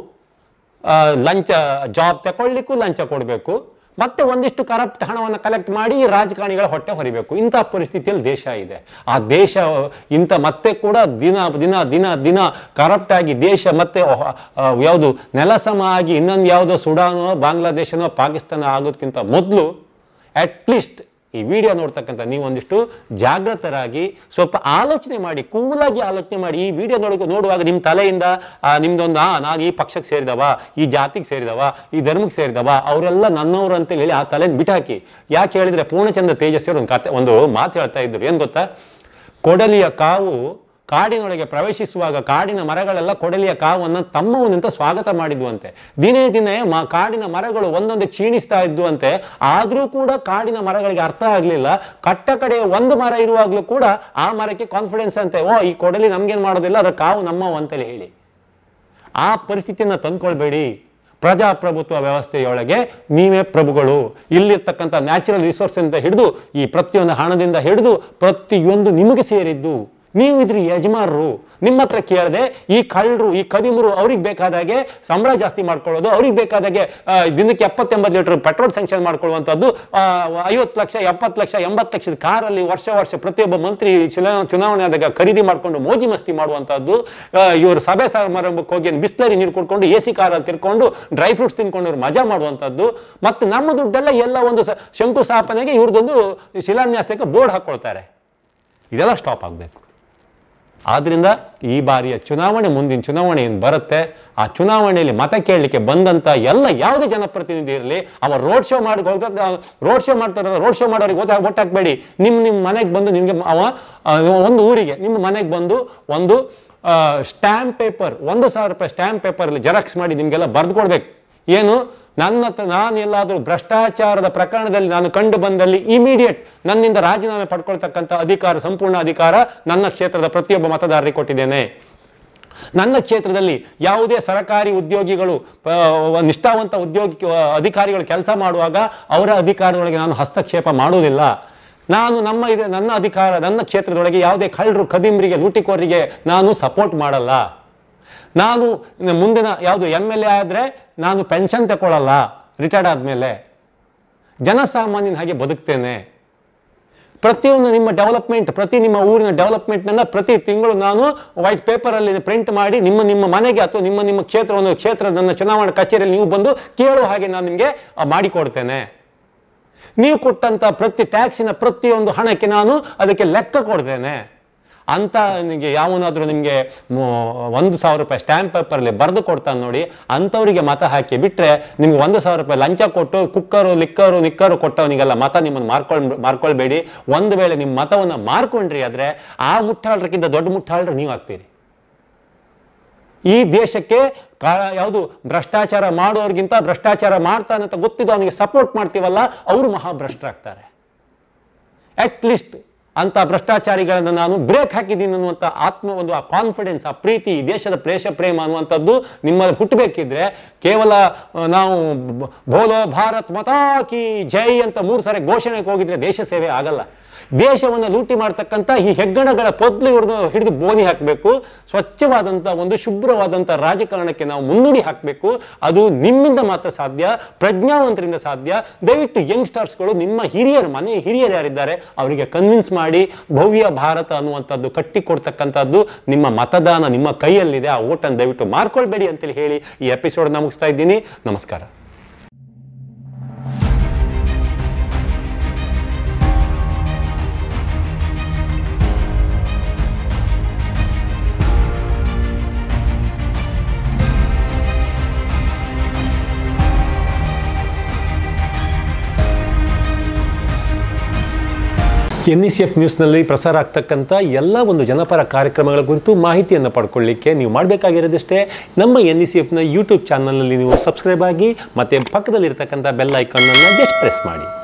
ಲಂಚ ಜಾಬ್ ತಗೊಳ್ಳಿಕ್ಕೂ ಲಂಚ ಕೊಡಬೇಕು ಮತ್ತೆ ಒಂದಿಷ್ಟು ಕರಪ್ಟ್ ಹಣವನ್ನು ಕಲೆಕ್ಟ್ ಮಾಡಿ ರಾಜಕಾರಣಿಗಳ ಹೊಟ್ಟೆ ಹೊರಿಬೇಕು ಇಂಥ ಪರಿಸ್ಥಿತಿಯಲ್ಲಿ ದೇಶ ಇದೆ ಆ ದೇಶ ಇಂಥ ಮತ್ತೆ ಕೂಡ ದಿನ ದಿನ ದಿನ ದಿನ ಕರಪ್ಟ್ ಆಗಿ ದೇಶ ಮತ್ತೆ ಯಾವುದು ನೆಲಸಮ ಆಗಿ ಇನ್ನೊಂದು ಯಾವುದೋ ಸುಡಾನೋ ಬಾಂಗ್ಲಾದೇಶನೋ ಪಾಕಿಸ್ತಾನ ಆಗೋದಕ್ಕಿಂತ ಮೊದಲು ಅಟ್ಲೀಸ್ಟ್ ಈ ವಿಡಿಯೋ ನೋಡ್ತಕ್ಕಂಥ ನೀವೊಂದಿಷ್ಟು ಜಾಗೃತರಾಗಿ ಸ್ವಲ್ಪ ಆಲೋಚನೆ ಮಾಡಿ ಕೂಲಾಗಿ ಆಲೋಚನೆ ಮಾಡಿ ಈ ವಿಡಿಯೋ ನೋಡೋ ನೋಡುವಾಗ ನಿಮ್ಮ ತಲೆಯಿಂದ ನಿಮ್ದೊಂದು ಆ ನಾನು ಈ ಪಕ್ಷಕ್ಕೆ ಸೇರಿದವ ಈ ಜಾತಿಗೆ ಸೇರಿದವ ಈ ಧರ್ಮಕ್ಕೆ ಸೇರಿದವ ಅವರೆಲ್ಲ ನನ್ನವರು ಅಂತ ಹೇಳಿ ಆ ತಲೆಯಿಂದ ಬಿಟ್ಟಾಕಿ ಯಾಕೆ ಹೇಳಿದರೆ ಪೂರ್ಣಚಂದ್ರ ತೇಜಸ್ವಿ ಒಂದು ಕತೆ ಒಂದು ಮಾತು ಹೇಳ್ತಾ ಇದ್ದರು ಏನು ಗೊತ್ತಾ ಕೊಡಲಿಯ ಕಾವು ಕಾಡಿನೊಳಗೆ ಪ್ರವೇಶಿಸುವಾಗ ಕಾಡಿನ ಮರಗಳೆಲ್ಲ ಕೊಡಲಿಯ ಕಾವನ್ನು ತಮ್ಮವನಿಂದ ಸ್ವಾಗತ ಮಾಡಿದ್ವಂತೆ ದಿನೇ ದಿನೇ ಮ ಕಾಡಿನ ಮರಗಳು ಒಂದೊಂದು ಕ್ಷೀಣಿಸ್ತಾ ಇದ್ದುವಂತೆ ಆದರೂ ಕೂಡ ಕಾಡಿನ ಮರಗಳಿಗೆ ಅರ್ಥ ಆಗಲಿಲ್ಲ ಕಟ್ಟ ಕಡೆ ಒಂದು ಮರ ಇರುವಾಗಲೂ ಕೂಡ ಆ ಮರಕ್ಕೆ ಕಾನ್ಫಿಡೆನ್ಸ್ ಅಂತೆ ಓ ಈ ಕೊಡಲಿ ನಮ್ಗೇನು ಮಾಡೋದಿಲ್ಲ ಅದರ ಕಾವು ನಮ್ಮವು ಅಂತೇಳಿ ಹೇಳಿ ಆ ಪರಿಸ್ಥಿತಿಯನ್ನು ತಂದ್ಕೊಳ್ಬೇಡಿ ಪ್ರಜಾಪ್ರಭುತ್ವ ವ್ಯವಸ್ಥೆಯೊಳಗೆ ನೀವೇ ಪ್ರಭುಗಳು ಇಲ್ಲಿರ್ತಕ್ಕಂಥ ನ್ಯಾಚುರಲ್ ರಿಸೋರ್ಸ್ ಅಂತ ಹಿಡಿದು ಈ ಪ್ರತಿಯೊಂದು ಹಣದಿಂದ ಹಿಡಿದು ಪ್ರತಿಯೊಂದು ನಿಮಗೆ ಸೇರಿದ್ದು ನೀವು ಇದ್ರಿ ಯಜಮಾನರು ನಿಮ್ಮ ಹತ್ರ ಕೇಳದೆ ಈ ಕಳ್ಳರು ಈ ಕದಿಮರು ಅವ್ರಿಗೆ ಬೇಕಾದಾಗೆ ಸಂಬಳ ಜಾಸ್ತಿ ಮಾಡ್ಕೊಳ್ಳೋದು ಅವ್ರಿಗೆ ಬೇಕಾದಾಗೆ ದಿನಕ್ಕೆ ಎಪ್ಪತ್ತೆಂಬತ್ತು ಲೀಟರ್ ಪೆಟ್ರೋಲ್ ಸೆಂಕ್ಷನ್ ಮಾಡ್ಕೊಳ್ಳುವಂಥದ್ದು ಐವತ್ತು ಲಕ್ಷ ಎಪ್ಪತ್ತು ಲಕ್ಷ ಎಂಬತ್ತು ಲಕ್ಷದ ಕಾರಲ್ಲಿ ವರ್ಷ ವರ್ಷ ಪ್ರತಿಯೊಬ್ಬ ಮಂತ್ರಿ ಚುನಾವಣೆ ಆದಾಗ ಖರೀದಿ ಮಾಡಿಕೊಂಡು ಮೋಜಿ ಮಸ್ತಿ ಮಾಡುವಂಥದ್ದು ಇವರು ಸಭೆ ಸಮಾರಂಭಕ್ಕೆ ಹೋಗಿ ಬಿಸ್ಲರಿ ನೀರು ಕುಡ್ಕೊಂಡು ಎ ಸಿ ಕಾರಲ್ಲಿ ತಿರ್ಕೊಂಡು ಡ್ರೈ ಫ್ರೂಟ್ಸ್ ತಿನ್ಕೊಂಡು ಇವ್ರು ಮಜಾ ಮಾಡುವಂಥದ್ದು ಮತ್ತು ನಮ್ಮ ದುಡ್ಡೆಲ್ಲ ಎಲ್ಲ ಒಂದು ಶಂಕುಸ್ಥಾಪನೆಗೆ ಇವ್ರದ್ದೊಂದು ಶಿಲಾನ್ಯಾಸಕ್ಕೆ ಬೋರ್ಡ್ ಹಾಕ್ಕೊಳ್ತಾರೆ ಇದೆಲ್ಲ ಸ್ಟಾಪ್ ಆಗಬೇಕು ಆದ್ದರಿಂದ ಈ ಬಾರಿಯ ಚುನಾವಣೆ ಮುಂದಿನ ಚುನಾವಣೆ ಏನು ಬರುತ್ತೆ ಆ ಚುನಾವಣೆಯಲ್ಲಿ ಮತ ಕೇಳಲಿಕ್ಕೆ ಬಂದಂಥ ಎಲ್ಲ ಯಾವುದೇ ಜನಪ್ರತಿನಿಧಿ ಇರಲಿ ಅವ ರೋಡ್ ಶೋ ಮಾಡಿ ರೋಡ್ ಶೋ ಮಾಡ್ತಾರೆ ರೋಡ್ ಶೋ ಮಾಡೋರಿಗೆ ಗೊತ್ತಾಗ ಒಟ್ಟಾಕಬೇಡಿ ನಿಮ್ಮ ನಿಮ್ಮ ಮನೆಗೆ ಬಂದು ನಿಮಗೆ ಅವ ಒಂದು ಊರಿಗೆ ನಿಮ್ಮ ಮನೆಗೆ ಬಂದು ಒಂದು ಸ್ಟ್ಯಾಂಪ್ ಪೇಪರ್ ಒಂದು ಸಾವಿರ ರೂಪಾಯಿ ಸ್ಟ್ಯಾಂಪ್ ಪೇಪರಲ್ಲಿ ಜೆರಾಕ್ಸ್ ಮಾಡಿ ನಿಮಗೆಲ್ಲ ಬರೆದು ಏನು ನನ್ನ ನಾನು ಎಲ್ಲಾದರೂ ಭ್ರಷ್ಟಾಚಾರದ ಪ್ರಕರಣದಲ್ಲಿ ನಾನು ಕಂಡು ಬಂದಲ್ಲಿ ಇಮಿಡಿಯೇಟ್ ನನ್ನಿಂದ ರಾಜೀನಾಮೆ ಪಡ್ಕೊಳ್ತಕ್ಕಂಥ ಅಧಿಕಾರ ಸಂಪೂರ್ಣ ಅಧಿಕಾರ ನನ್ನ ಕ್ಷೇತ್ರದ ಪ್ರತಿಯೊಬ್ಬ ಮತದಾರರಿಗೆ ಕೊಟ್ಟಿದ್ದೇನೆ ನನ್ನ ಕ್ಷೇತ್ರದಲ್ಲಿ ಯಾವುದೇ ಸರಕಾರಿ ಉದ್ಯೋಗಿಗಳು ನಿಷ್ಠಾವಂತ ಉದ್ಯೋಗಿ ಅಧಿಕಾರಿಗಳು ಕೆಲಸ ಮಾಡುವಾಗ ಅವರ ಅಧಿಕಾರದೊಳಗೆ ನಾನು ಹಸ್ತಕ್ಷೇಪ ಮಾಡುವುದಿಲ್ಲ ನಾನು ನಮ್ಮ ಇದೆ ನನ್ನ ಅಧಿಕಾರ ನನ್ನ ಕ್ಷೇತ್ರದೊಳಗೆ ಯಾವುದೇ ಕಳ್ಳರು ಕದಿಮ್ರಿಗೆ ಲೂಟಿಕೋರಿಗೆ ನಾನು ಸಪೋರ್ಟ್ ಮಾಡಲ್ಲ ನಾನು ಮುಂದಿನ ಯಾವುದು ಎಮ್ ಎಲ್ ಎ ಆದರೆ ನಾನು ಪೆನ್ಷನ್ ತಗೊಳ್ಳಲ್ಲ ರಿಟೈರ್ಡ್ ಆದಮೇಲೆ ಜನಸಾಮಾನ್ಯನ ಹಾಗೆ ಬದುಕ್ತೇನೆ ಪ್ರತಿಯೊಂದು ನಿಮ್ಮ ಡೆವಲಪ್ಮೆಂಟ್ ಪ್ರತಿ ನಿಮ್ಮ ಊರಿನ ಡೆವಲಪ್ಮೆಂಟ್ನನ್ನು ಪ್ರತಿ ತಿಂಗಳು ನಾನು ವೈಟ್ ಪೇಪರಲ್ಲಿ ಪ್ರಿಂಟ್ ಮಾಡಿ ನಿಮ್ಮ ನಿಮ್ಮ ಮನೆಗೆ ಅಥವಾ ನಿಮ್ಮ ನಿಮ್ಮ ಒಂದು ಕ್ಷೇತ್ರ ನನ್ನ ಚುನಾವಣಾ ಕಚೇರಿಯಲ್ಲಿ ನೀವು ಬಂದು ಕೇಳೋ ಹಾಗೆ ನಾನು ನಿಮಗೆ ಮಾಡಿಕೊಡ್ತೇನೆ ನೀವು ಕೊಟ್ಟಂಥ ಪ್ರತಿ ಟ್ಯಾಕ್ಸಿನ ಪ್ರತಿಯೊಂದು ಹಣಕ್ಕೆ ನಾನು ಅದಕ್ಕೆ ಲೆಕ್ಕ ಕೊಡ್ತೇನೆ ಅಂತ ನಿಮಗೆ ಯಾವನಾದರೂ ನಿಮಗೆ ಒಂದು ಸಾವಿರ ರೂಪಾಯಿ ಸ್ಟ್ಯಾಂಪ್ ಪೇಪರಲ್ಲಿ ಬರೆದು ಕೊಡ್ತಾನೆ ನೋಡಿ ಅಂಥವರಿಗೆ ಮತ ಹಾಕಿ ಬಿಟ್ಟರೆ ನಿಮ್ಗೆ ಒಂದು ಸಾವಿರ ರೂಪಾಯಿ ಲಂಚ ಕೊಟ್ಟು ಕುಕ್ಕರು ಲಿಕ್ಕರು ನಿಕ್ಕರು ಕೊಟ್ಟವನಿಗೆಲ್ಲ ಮತ ನಿಮ್ಮನ್ನು ಮಾರ್ಕೊಳ್ ಮಾರ್ಕೊಳ್ಬೇಡಿ ಒಂದು ವೇಳೆ ನಿಮ್ಮ ಮತವನ್ನು ಮಾರ್ಕೊಂಡ್ರಿ ಆದರೆ ಆ ಮುಟ್ಟಾಳ್ರಕ್ಕಿಂತ ದೊಡ್ಡ ಮುಟ್ಟಾಳ್ರು ನೀವು ಆಗ್ತೀರಿ ಈ ದೇಶಕ್ಕೆ ಕಾ ಯಾವುದು ಭ್ರಷ್ಟಾಚಾರ ಮಾಡೋರ್ಗಿಂತ ಭ್ರಷ್ಟಾಚಾರ ಮಾಡ್ತಾನೆ ಅಂತ ಗೊತ್ತಿದ್ದು ಅವನಿಗೆ ಸಪೋರ್ಟ್ ಮಾಡ್ತೀವಲ್ಲ ಅವರು ಮಹಾಭ್ರಷ್ಟರಾಗ್ತಾರೆ ಅಟ್ ಲೀಸ್ಟ್ ಅಂತ ಭ್ರಷ್ಟಾಚಾರಿಗಳನ್ನು ನಾನು ಬ್ರೇಕ್ ಹಾಕಿದ್ದೀನಿ ಅನ್ನುವಂಥ ಆತ್ಮ ಒಂದು ಆ ಕಾನ್ಫಿಡೆನ್ಸ್ ಆ ಪ್ರೀತಿ ದೇಶದ ಪ್ರೇಷ ಪ್ರೇಮ ಅನ್ನುವಂಥದ್ದು ನಿಮ್ಮಲ್ಲಿ ಹುಟ್ಟಬೇಕಿದ್ರೆ ಕೇವಲ ನಾವು ಬೋಲೋ ಭಾರತ್ ಮತಾಕಿ ಜೈ ಅಂತ ಮೂರು ಸಾರಿ ಘೋಷಣೆಗೆ ಹೋಗಿದ್ರೆ ದೇಶ ಸೇವೆ ಆಗಲ್ಲ ದೇಶವನ್ನು ಲೂಟಿ ಮಾಡ್ತಕ್ಕಂಥ ಈ ಹೆಗ್ಗಣಗಳ ಪೊದ್ಲು ಇವ್ರನ್ನ ಹಿಡಿದು ಬೋನಿ ಹಾಕಬೇಕು ಸ್ವಚ್ಛವಾದಂಥ ಒಂದು ಶುಭ್ರವಾದಂಥ ರಾಜಕಾರಣಕ್ಕೆ ನಾವು ಮುನ್ನುಡಿ ಹಾಕಬೇಕು ಅದು ನಿಮ್ಮಿಂದ ಮಾತ್ರ ಸಾಧ್ಯ ಪ್ರಜ್ಞಾವಂತರಿಂದ ಸಾಧ್ಯ ದಯವಿಟ್ಟು ಯಂಗ್ಸ್ಟರ್ಸ್ಗಳು ನಿಮ್ಮ ಹಿರಿಯರು ಮನೆ ಹಿರಿಯರು ಯಾರಿದ್ದಾರೆ ಅವರಿಗೆ ಕನ್ವಿನ್ಸ್ ಮಾಡಿ ಭವ್ಯ ಭಾರತ ಅನ್ನುವಂಥದ್ದು ಕಟ್ಟಿಕೊಡ್ತಕ್ಕಂಥದ್ದು ನಿಮ್ಮ ಮತದಾನ ನಿಮ್ಮ ಕೈಯಲ್ಲಿದೆ ಆ ಓಟನ್ನು ದಯವಿಟ್ಟು ಮಾರ್ಕೊಳ್ಬೇಡಿ ಅಂತೇಳಿ ಹೇಳಿ ಈ ಎಪಿಸೋಡ್ನ ಮುಗಿಸ್ತಾ ಇದ್ದೀನಿ ನಮಸ್ಕಾರ ಎನ್ ಇ ಸಿ ಎಫ್ ನ್ಯೂಸ್ನಲ್ಲಿ ಪ್ರಸಾರ ಆಗ್ತಕ್ಕಂಥ ಎಲ್ಲ ಒಂದು ಜನಪರ ಕಾರ್ಯಕ್ರಮಗಳ ಕುರಿತು ಮಾಹಿತಿಯನ್ನು ಪಡ್ಕೊಳ್ಳಿಕ್ಕೆ ನೀವು ಮಾಡಬೇಕಾಗಿರೋದಷ್ಟೇ ನಮ್ಮ ಎನ್ ಇ ಸಿ ಎಫ್ನ ಯೂಟ್ಯೂಬ್ ಚಾನಲ್ನಲ್ಲಿ ನೀವು ಸಬ್ಸ್ಕ್ರೈಬ್ ಆಗಿ ಮತ್ತು ಪಕ್ಕದಲ್ಲಿರ್ತಕ್ಕಂಥ ಬೆಲ್ ಐಕಾನ್ನನ್ನು ಜಸ್ಟ್ ಪ್ರೆಸ್ ಮಾಡಿ